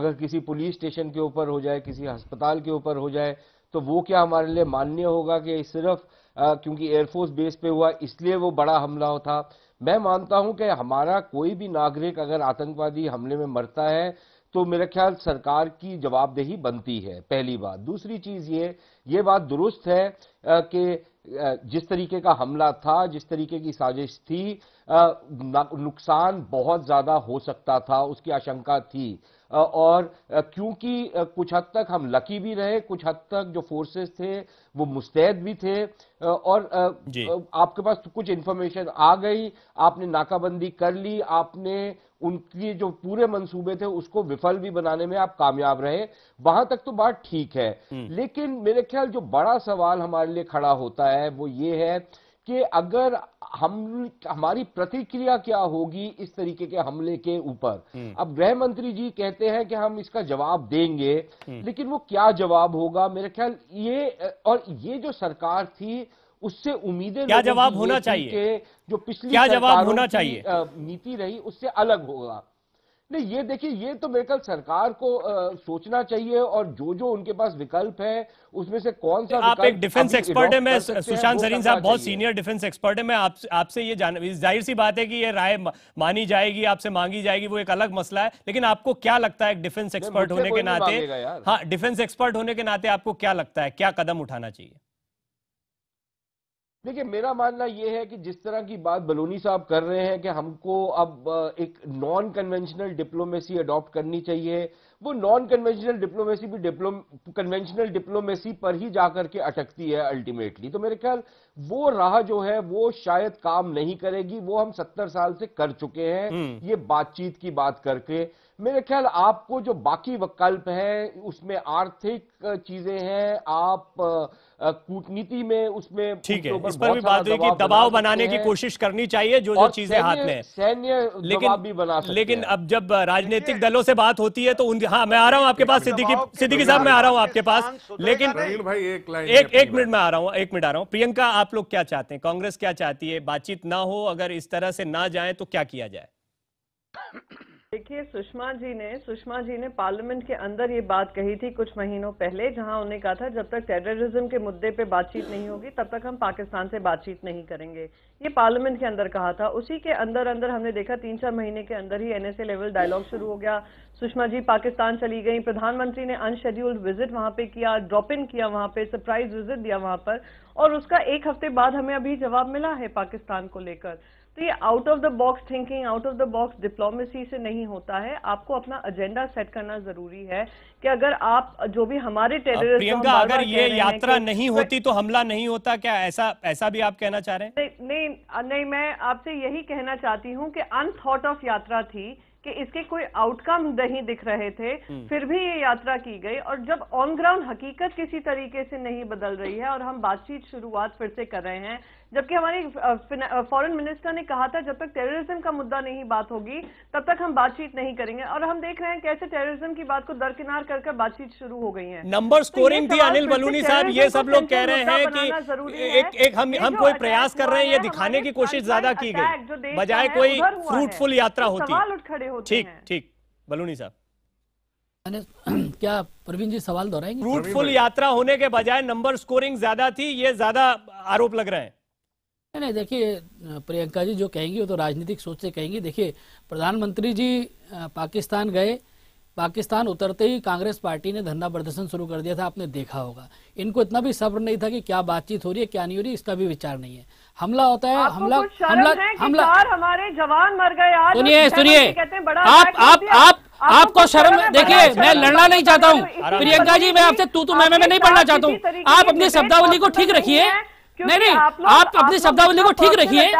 अगर किसी पुलिस स्टेशन के ऊपर हो जाए किसी अस्पताल के ऊपर हो जाए तो वो क्या हमारे लिए मान्य होगा कि सिर्फ क्योंकि एयरफोर्स बेस पे हुआ इसलिए वो बड़ा हमला था मैं मानता हूं कि हमारा कोई भी नागरिक अगर आतंकवादी हमले में मरता है तो मेरे ख्याल सरकार की जवाबदेही बनती है पहली बात दूसरी चीज़ ये ये बात दुरुस्त है कि जिस तरीके का हमला था जिस तरीके की साजिश थी नुकसान बहुत ज़्यादा हो सकता था उसकी आशंका थी और क्योंकि कुछ हद तक हम लकी भी रहे कुछ हद तक जो फोर्सेस थे वो मुस्तैद भी थे और आपके पास तो कुछ इंफॉर्मेशन आ गई आपने नाकाबंदी कर ली आपने उनके जो पूरे मंसूबे थे उसको विफल भी बनाने में आप कामयाब रहे वहां तक तो बात ठीक है हम्म। लेकिन मेरे ख्याल जो बड़ा सवाल हमारे लिए खड़ा होता है वो ये है कि अगर हम हमारी प्रतिक्रिया क्या होगी इस तरीके के हमले के ऊपर हम्म। अब गृह मंत्री जी कहते हैं कि हम इसका जवाब देंगे हम्म। लेकिन वो क्या जवाब होगा मेरे ख्याल ये और ये जो सरकार थी उससे उम्मीदें क्या जवाब होना चाहिए जो पिछली क्या जवाब होना चाहिए नीति रही उससे अलग होगा नहीं ये देखिए ये तो मेरे ख्याल सरकार को आ, सोचना चाहिए और जो जो उनके पास विकल्प है उसमें से कौन सा आप एक डिफेंस एक्सपर्ट है मैं सुशांत सरीन साहब बहुत सीनियर डिफेंस एक्सपर्ट है मैं आप आपसे ये जान जाहिर सी बात है कि ये राय मानी जाएगी आपसे मांगी जाएगी वो एक अलग मसला है लेकिन आपको क्या लगता है डिफेंस एक्सपर्ट होने के नाते हाँ डिफेंस एक्सपर्ट होने के नाते आपको क्या लगता है क्या कदम उठाना चाहिए देखिए मेरा मानना यह है कि जिस तरह की बात बलोनी साहब कर रहे हैं कि हमको अब एक नॉन कन्वेंशनल डिप्लोमेसी अडॉप्ट करनी चाहिए वो नॉन कन्वेंशनल डिप्लोमेसी भी डिप्लोम कन्वेंशनल डिप्लोमेसी पर ही जाकर के अटकती है अल्टीमेटली तो मेरे ख्याल वो राह जो है वो शायद काम नहीं करेगी वो हम सत्तर साल से कर चुके हैं हम्म। ये बातचीत की बात करके मेरे ख्याल आपको जो बाकी विकल्प हैं उसमें आर्थिक चीजें हैं आप कूटनीति में उसमें ठीक है इस पर भी बात हुई कि दबाव बनाने की कोशिश करनी चाहिए जो जो चीजें हाथ में सैन्य लेकिन भी बना लेकिन अब जब राजनीतिक दलों से बात होती है तो उन हाँ मैं आ रहा हूँ आपके पास सिद्दीकी सिद्दीकी साहब मैं आ रहा हूँ आपके पास लेकिन एक एक मिनट में आ रहा हूँ एक मिनट आ रहा हूँ प्रियंका आप लोग क्या चाहते हैं कांग्रेस क्या चाहती है बातचीत ना हो अगर इस तरह से ना जाए तो क्या किया जाए देखिए सुषमा जी ने सुषमा जी ने पार्लियामेंट के अंदर ये बात कही थी कुछ महीनों पहले जहां उन्हें कहा था जब तक टेररिज्म के मुद्दे पे बातचीत नहीं होगी तब तक हम पाकिस्तान से बातचीत नहीं करेंगे ये पार्लियामेंट के अंदर कहा था उसी के अंदर अंदर हमने देखा तीन चार महीने के अंदर ही एनएसए लेवल डायलॉग शुरू हो गया सुषमा जी पाकिस्तान चली गई प्रधानमंत्री ने अनशेड्यूल्ड विजिट वहां पे किया ड्रॉप इन किया वहां पे सरप्राइज विजिट दिया वहां पर और उसका एक हफ्ते बाद हमें अभी जवाब मिला है पाकिस्तान को लेकर out of the box thinking out of the box diplomacy से नहीं होता है आपको अपना एजेंडा सेट करना जरूरी है कि अगर आप जो भी हमारे टेररिस्ट प्रियंका अगर ये यात्रा नहीं होती तो हमला नहीं होता क्या ऐसा ऐसा भी आप कहना चाह रहे हैं नहीं नहीं मैं आपसे यही कहना चाहती हूँ कि अनथॉट ऑफ यात्रा थी कि इसके कोई आउटकम नहीं दिख रहे थे हम्म। फिर भी ये यात्रा की गई और जब ऑन ग्राउंड हकीकत किसी तरीके से नहीं बदल रही है और हम बातचीत शुरुआत फिर से कर रहे हैं जबकि हमारे फॉरेन मिनिस्टर ने कहा था जब तक टेररिज्म का मुद्दा नहीं बात होगी तब तक हम बातचीत नहीं करेंगे और हम देख रहे हैं कैसे टेररिज्म की बात को दरकिनार कर बातचीत शुरू हो गई है नंबर तो स्कोरिंग भी अनिल बलूनी साहब ये सब लोग कह रहे हैं कि एक एक हम हम कोई प्रयास कर रहे हैं ये दिखाने की कोशिश ज्यादा की गई बजाय कोई फ्रूटफुल यात्रा तो होती ठीक ठीक बलूनी साहब [CLEARS THROAT] क्या प्रवीण जी सवाल दोहराएंगे फ्रूटफुल यात्रा होने के बजाय नंबर स्कोरिंग ज्यादा थी ये ज्यादा आरोप लग रहा है नहीं नहीं देखिए प्रियंका जी जो कहेंगी वो तो राजनीतिक सोच से कहेंगी देखिए प्रधानमंत्री जी पाकिस्तान गए पाकिस्तान उतरते ही कांग्रेस पार्टी ने धरना प्रदर्शन शुरू कर दिया था आपने देखा होगा इनको इतना भी सब्र नहीं था कि क्या बातचीत हो रही है क्या नहीं हो रही इसका भी विचार नहीं है हमला होता है हमला हमला हमला हमारे जवान मर गए सुनिए सुनिए आप आपको शर्म देखिए मैं लड़ना नहीं चाहता हूँ प्रियंका जी मैं आपसे तू तू मैं मैं नहीं पढ़ना चाहता हूँ आप अपनी शब्दावली को ठीक तो रखिए नहीं नहीं आप, अपनी अपने शब्दावली को ठीक रखिए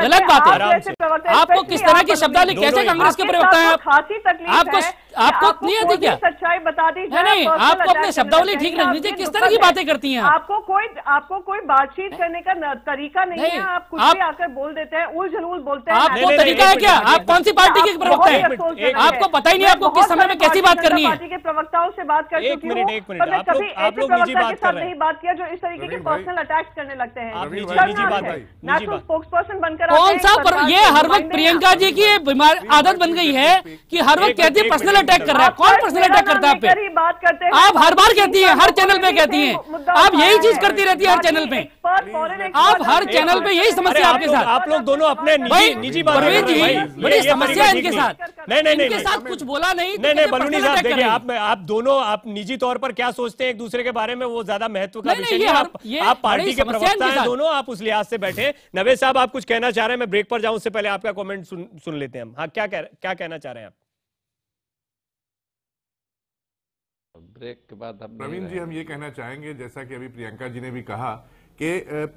गलत बात है आपको किस तरह की शब्दावली कैसे कांग्रेस के प्रवक्ता है आपको आपको नहीं आती क्या सच्चाई बता दी नहीं नहीं तो आपको अपने शब्दावली ठीक नहीं मुझे किस तरह की बातें करती हैं आपको कोई आपको कोई बातचीत करने का तरीका नहीं नहीं है आप कुछ आप, भी आकर बोल देते हैं उल झलूल बोलते हैं आपको तरीका है क्या आप कौन सी पार्टी के प्रवक्ता है आपको पता ही नहीं आपको किस समय में कैसी बात करनी है पार्टी के प्रवक्ताओं से बात कर चुकी हूँ मैं कभी ऐसे प्रवक्ता के साथ नहीं बात किया जो इस तरीके के पर्सनल अटैक करने लगते हैं स्पोक्स पर्सन बनकर कौन सा ये हर वक्त प्रियंका जी की आदत बन गई है की हर वक्त कहती है पर्सनल पर्सनल अटैक कर रहा है कौन पर्सनल तो अटैक करता है आप आप हर बार कहती हैं हर चैनल पे कहती हैं आप यही चीज करती रहती है हर चैनल पे आप हर चैनल पे यही समस्या आपके साथ आप लोग दोनों अपने निजी परवीन जी बड़ी समस्या इनके साथ नहीं नहीं नहीं साथ कुछ बोला नहीं नहीं नहीं बलूनी साहब देखिए आप आप दोनों आप निजी तौर पर क्या सोचते हैं एक दूसरे के बारे में वो ज्यादा महत्व का विषय है आप आप पार्टी के प्रवक्ता हैं दोनों आप उस लिहाज से बैठे नवेद साहब आप कुछ कहना चाह रहे हैं मैं ब्रेक पर जाऊं उससे पहले आपका कमेंट सुन लेते हैं हम हाँ क्या क्या कहना चाह रहे हैं आप ब्रेक के बाद हम प्रवीण जी हम ये कहना चाहेंगे जैसा कि अभी प्रियंका जी ने भी कहा कि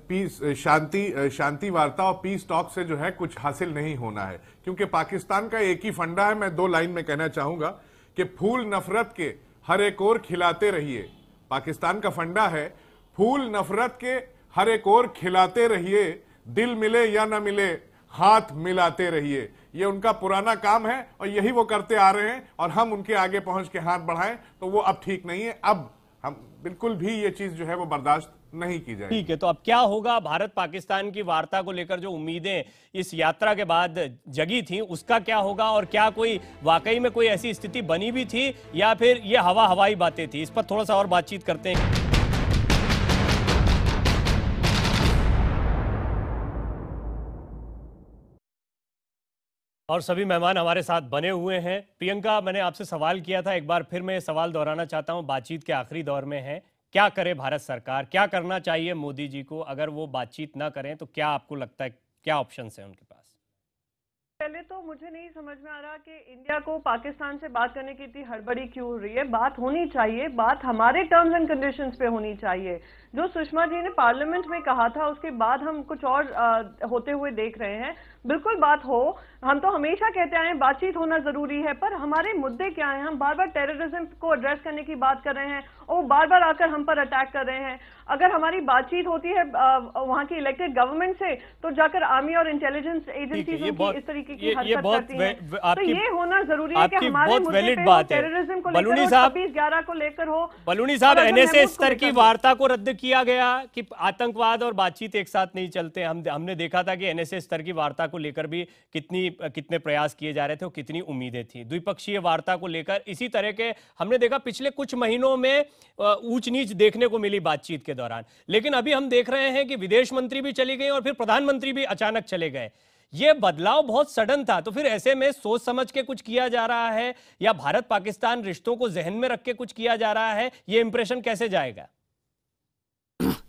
पीस शांति शांति वार्ता और पीस टॉक से जो है कुछ हासिल नहीं होना है क्योंकि पाकिस्तान का एक ही फंडा है मैं दो लाइन में कहना चाहूंगा कि फूल नफरत के हर एक और खिलाते रहिए पाकिस्तान का फंडा है फूल नफरत के हर एक और खिलाते रहिए दिल मिले या ना मिले हाथ मिलाते रहिए ये उनका पुराना काम है और यही वो करते आ रहे हैं और हम उनके आगे पहुंच के हाथ बढ़ाएं तो वो अब ठीक नहीं है अब हम बिल्कुल भी ये चीज जो है वो बर्दाश्त नहीं की जाए ठीक है तो अब क्या होगा भारत पाकिस्तान की वार्ता को लेकर जो उम्मीदें इस यात्रा के बाद जगी थी उसका क्या होगा और क्या कोई वाकई में कोई ऐसी स्थिति बनी भी थी या फिर ये हवा हवाई बातें थी इस पर थोड़ा सा और बातचीत करते हैं और सभी मेहमान हमारे साथ बने हुए हैं प्रियंका मैंने आपसे सवाल किया था एक बार फिर मैं ये सवाल दोहराना चाहता हूं बातचीत के आखिरी दौर में है क्या करे भारत सरकार क्या करना चाहिए मोदी जी को अगर वो बातचीत ना करें तो क्या आपको लगता है क्या ऑप्शन है उनके पास पहले तो मुझे नहीं समझ में आ रहा कि इंडिया को पाकिस्तान से बात करने की इतनी हड़बड़ी क्यों हो रही है बात होनी चाहिए बात हमारे टर्म्स एंड कंडीशंस पे होनी चाहिए जो सुषमा जी ने पार्लियामेंट में कहा था उसके बाद हम कुछ और आ, होते हुए देख रहे हैं बिल्कुल बात हो हम तो हमेशा कहते आए बातचीत होना जरूरी है पर हमारे मुद्दे क्या हैं हम बार बार टेररिज्म को एड्रेस करने की बात कर रहे हैं और बार बार आकर हम पर अटैक कर रहे हैं अगर हमारी बातचीत होती है वहाँ की इलेक्टेड गवर्नमेंट से तो जाकर आर्मी और इंटेलिजेंस एजेंसी इस तरीके की हरकत करती है तो ये होना जरूरी है कि हमारे मुद्दे पे टेररिज्म को छब्बीस ग्यारह को लेकर हो बलूनी साहब एनएसए स्तर की वार्ता को रद्द किया गया कि आतंकवाद और बातचीत एक साथ नहीं चलते हमने देखा था कि एनएसए स्तर की वार्ता को लेकर भी कितनी कितने प्रयास किए जा रहे थे और कितनी उम्मीदें थी द्विपक्षीय वार्ता को लेकर इसी तरह के हमने देखा पिछले कुछ महीनों में ऊंच नीच देखने को मिली बातचीत के दौरान लेकिन अभी हम देख रहे हैं कि विदेश मंत्री भी चली गई और फिर प्रधानमंत्री भी अचानक चले गए ये बदलाव बहुत सडन था तो फिर ऐसे में सोच समझ के कुछ किया जा रहा है या भारत पाकिस्तान रिश्तों को जहन में रख के कुछ किया जा रहा है ये इंप्रेशन कैसे जाएगा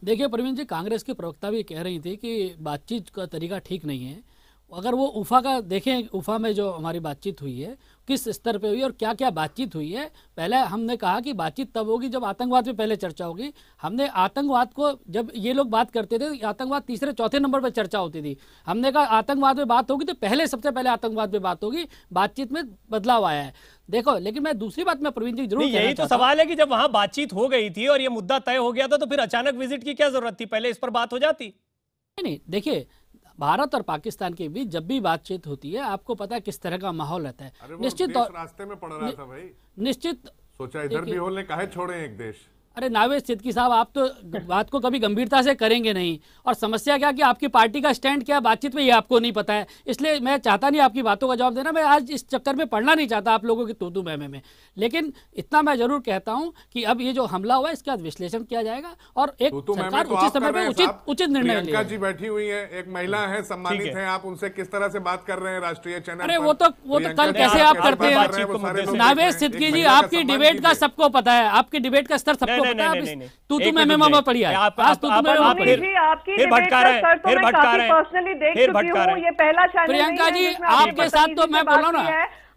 देखिए प्रवीण जी कांग्रेस के प्रवक्ता भी कह रही थी कि बातचीत का तरीका ठीक नहीं है अगर वो उफ़ा का देखें उफ़ा में जो हमारी बातचीत हुई है किस स्तर पे हुई और क्या क्या बातचीत हुई है पहले हमने कहा कि बातचीत तब होगी जब आतंकवाद पे पहले चर्चा होगी हमने आतंकवाद को जब ये लोग बात करते थे आतंकवाद तीसरे चौथे नंबर पर चर्चा होती थी हमने कहा आतंकवाद में बात होगी तो पहले सबसे पहले आतंकवाद पे बात होगी बातचीत में बदलाव आया है देखो लेकिन मैं दूसरी बात मैं प्रवीण जी जरूर यही तो सवाल है कि जब वहां बातचीत हो गई थी और ये मुद्दा तय हो गया था तो फिर अचानक विजिट की क्या जरूरत थी पहले इस पर बात हो जाती नहीं देखिए भारत और पाकिस्तान के बीच जब भी बातचीत होती है आपको पता है किस तरह का माहौल रहता है निश्चित रास्ते में पड़ रहा था भाई निश्चित सोचा इधर भी होने कहा छोड़े एक देश अरे नावेद सिद्दकी साहब आप तो बात को कभी गंभीरता से करेंगे नहीं और समस्या क्या कि आपकी पार्टी का स्टैंड क्या बातचीत में ये आपको नहीं पता है इसलिए मैं चाहता नहीं आपकी बातों का जवाब देना मैं आज इस चक्कर में पढ़ना नहीं चाहता आप लोगों की तो दू मैमे में लेकिन इतना मैं जरूर कहता हूँ कि अब ये जो हमला हुआ इसका विश्लेषण किया जाएगा और एक तो उचित समय पर उचित उचित निर्णय जी बैठी हुई है एक महिला है सम्मानित है आप उनसे किस तरह से बात कर रहे हैं राष्ट्रीय चैनल अरे वो तो वो तो कल कैसे आप करते हैं तो नावेद सिद्दकी जी आपकी डिबेट का सबको पता है आपकी डिबेट का स्तर सबको तो तू फिर भटका तो फिर भटका फिर भटका प्रियंका जी आपके साथ तो मैं बोला ना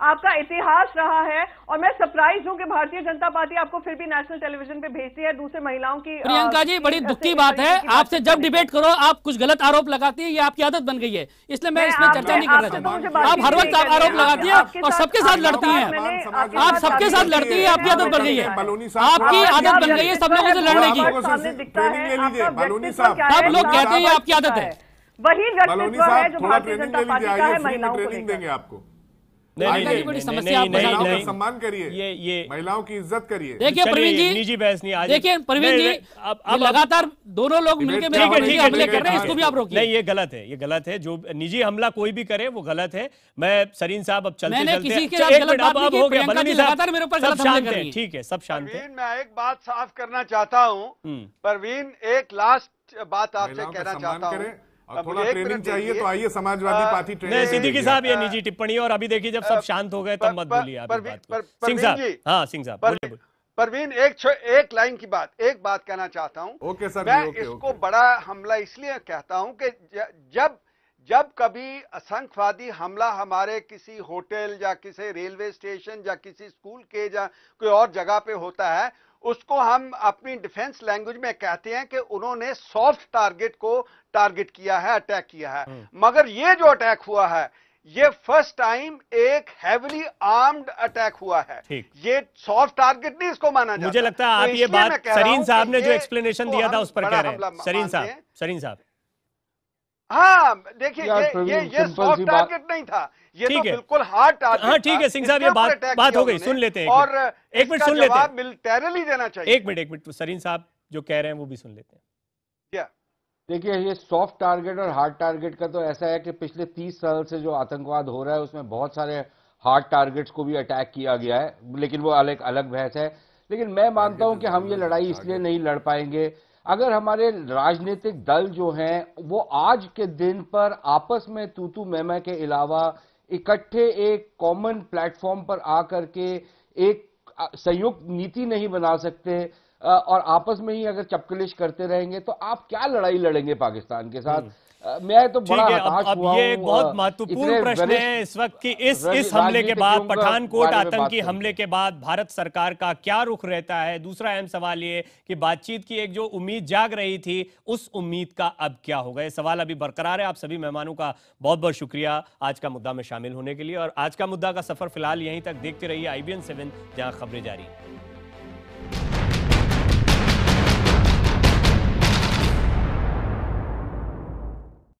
आपका इतिहास रहा है और मैं सरप्राइज हूं कि भारतीय जनता पार्टी आपको फिर भी नेशनल टेलीविजन पे भेजती है दूसरे महिलाओं की प्रियंका जी बड़ी दुखी बात है आपसे जब डिबेट करो आप कुछ गलत आरोप लगाती है ये आपकी आदत बन गई है इसलिए मैं इसमें चर्चा नहीं करना चाहता आप हर वक्त आरोप लगाती है और सबके साथ लड़ती है आप सबके साथ लड़ती है आपकी आदत बन गई है आपकी आदत बन गई है सब लोगों से लड़ने की सब लोग कहते हैं आपकी आदत है वही व्यक्ति है जो भारतीय जनता पार्टी का है महिलाओं को देंगे आपको नहीं नहीं सम्मान करिए महिलाओं की इज्जत करिए प्रवीण जी दोनों लोग ये गलत है ये गलत है जो निजी हमला कोई भी करे वो गलत है मैं सरीन साहब अब चलते चलते ठीक है सब शांत है मैं एक बात साफ करना चाहता हूँ हम्म। प्रवीण एक लास्ट बात आपसे कहना चाहता हूँ और थोड़ा ट्रेनिंग चाहिए तो आइए समाजवादी पार्टी ट्रेनिंग साहब ये निजी टिप्पणी और अभी देखिए जब सब शांत हो गए तब मत बोलिए सिंह साहब हाँ सिंह साहब परवीन एक एक लाइन की बात एक बात कहना चाहता हूँ ओके सर मैं ओके, इसको ओके। बड़ा हमला इसलिए कहता हूँ कि जब जब कभी असंख्यवादी हमला हमारे किसी होटल या किसी रेलवे स्टेशन या किसी स्कूल के या कोई और जगह पे होता है उसको हम अपनी डिफेंस लैंग्वेज में कहते हैं कि उन्होंने सॉफ्ट टारगेट को टारगेट किया है अटैक किया है हम्म। मगर ये जो अटैक हुआ है ये फर्स्ट टाइम एक हैवली आर्म्ड अटैक हुआ है ये सॉफ्ट टारगेट नहीं इसको माना मुझे लगता है आप तो ये बात सरीन साहब ने जो एक्सप्लेनेशन दिया था उस पर कह रहे हैं सरीन साहब सरीन साहब हाँ देखिए ये ये ये सॉफ्ट टारगेट नहीं था ये तो बिल्कुल हार्ड टारगेट हाँ ठीक है सिंह साहब ये बात बात हो गई सुन लेते हैं और एक मिनट सुन लेते हैं मिलिटेरली देना चाहिए एक मिनट एक मिनट सरीन साहब जो कह रहे हैं वो भी सुन लेते हैं क्या देखिए ये सॉफ्ट टारगेट और हार्ड टारगेट का तो ऐसा है कि पिछले तीस साल से जो आतंकवाद हो रहा है उसमें बहुत सारे हार्ड टारगेट्स को भी अटैक किया गया है लेकिन वो अलग अलग बहस है लेकिन मैं मानता हूं कि हम ये लड़ाई इसलिए नहीं लड़ पाएंगे अगर हमारे राजनीतिक दल जो हैं वो आज के दिन पर आपस में तूतू मैमा के अलावा इकट्ठे एक कॉमन प्लेटफॉर्म पर आकर के एक संयुक्त नीति नहीं बना सकते और आपस में ही अगर चपकलिश करते रहेंगे तो आप क्या लड़ाई लड़ेंगे पाकिस्तान के साथ हम्म। मैं तो बड़ा है, अब, अब ये एक बहुत महत्वपूर्ण प्रश्न है इस वक्त की इस इस हमले के बाद पठानकोट आतंकी हमले के बाद भारत सरकार का क्या रुख रहता है दूसरा अहम सवाल ये कि बातचीत की एक जो उम्मीद जाग रही थी उस उम्मीद का अब क्या होगा ये सवाल अभी बरकरार है आप सभी मेहमानों का बहुत बहुत शुक्रिया आज का मुद्दा में शामिल होने के लिए और आज का मुद्दा का सफर फिलहाल यहीं तक देखते रहिए आई बी जहां खबरें जारी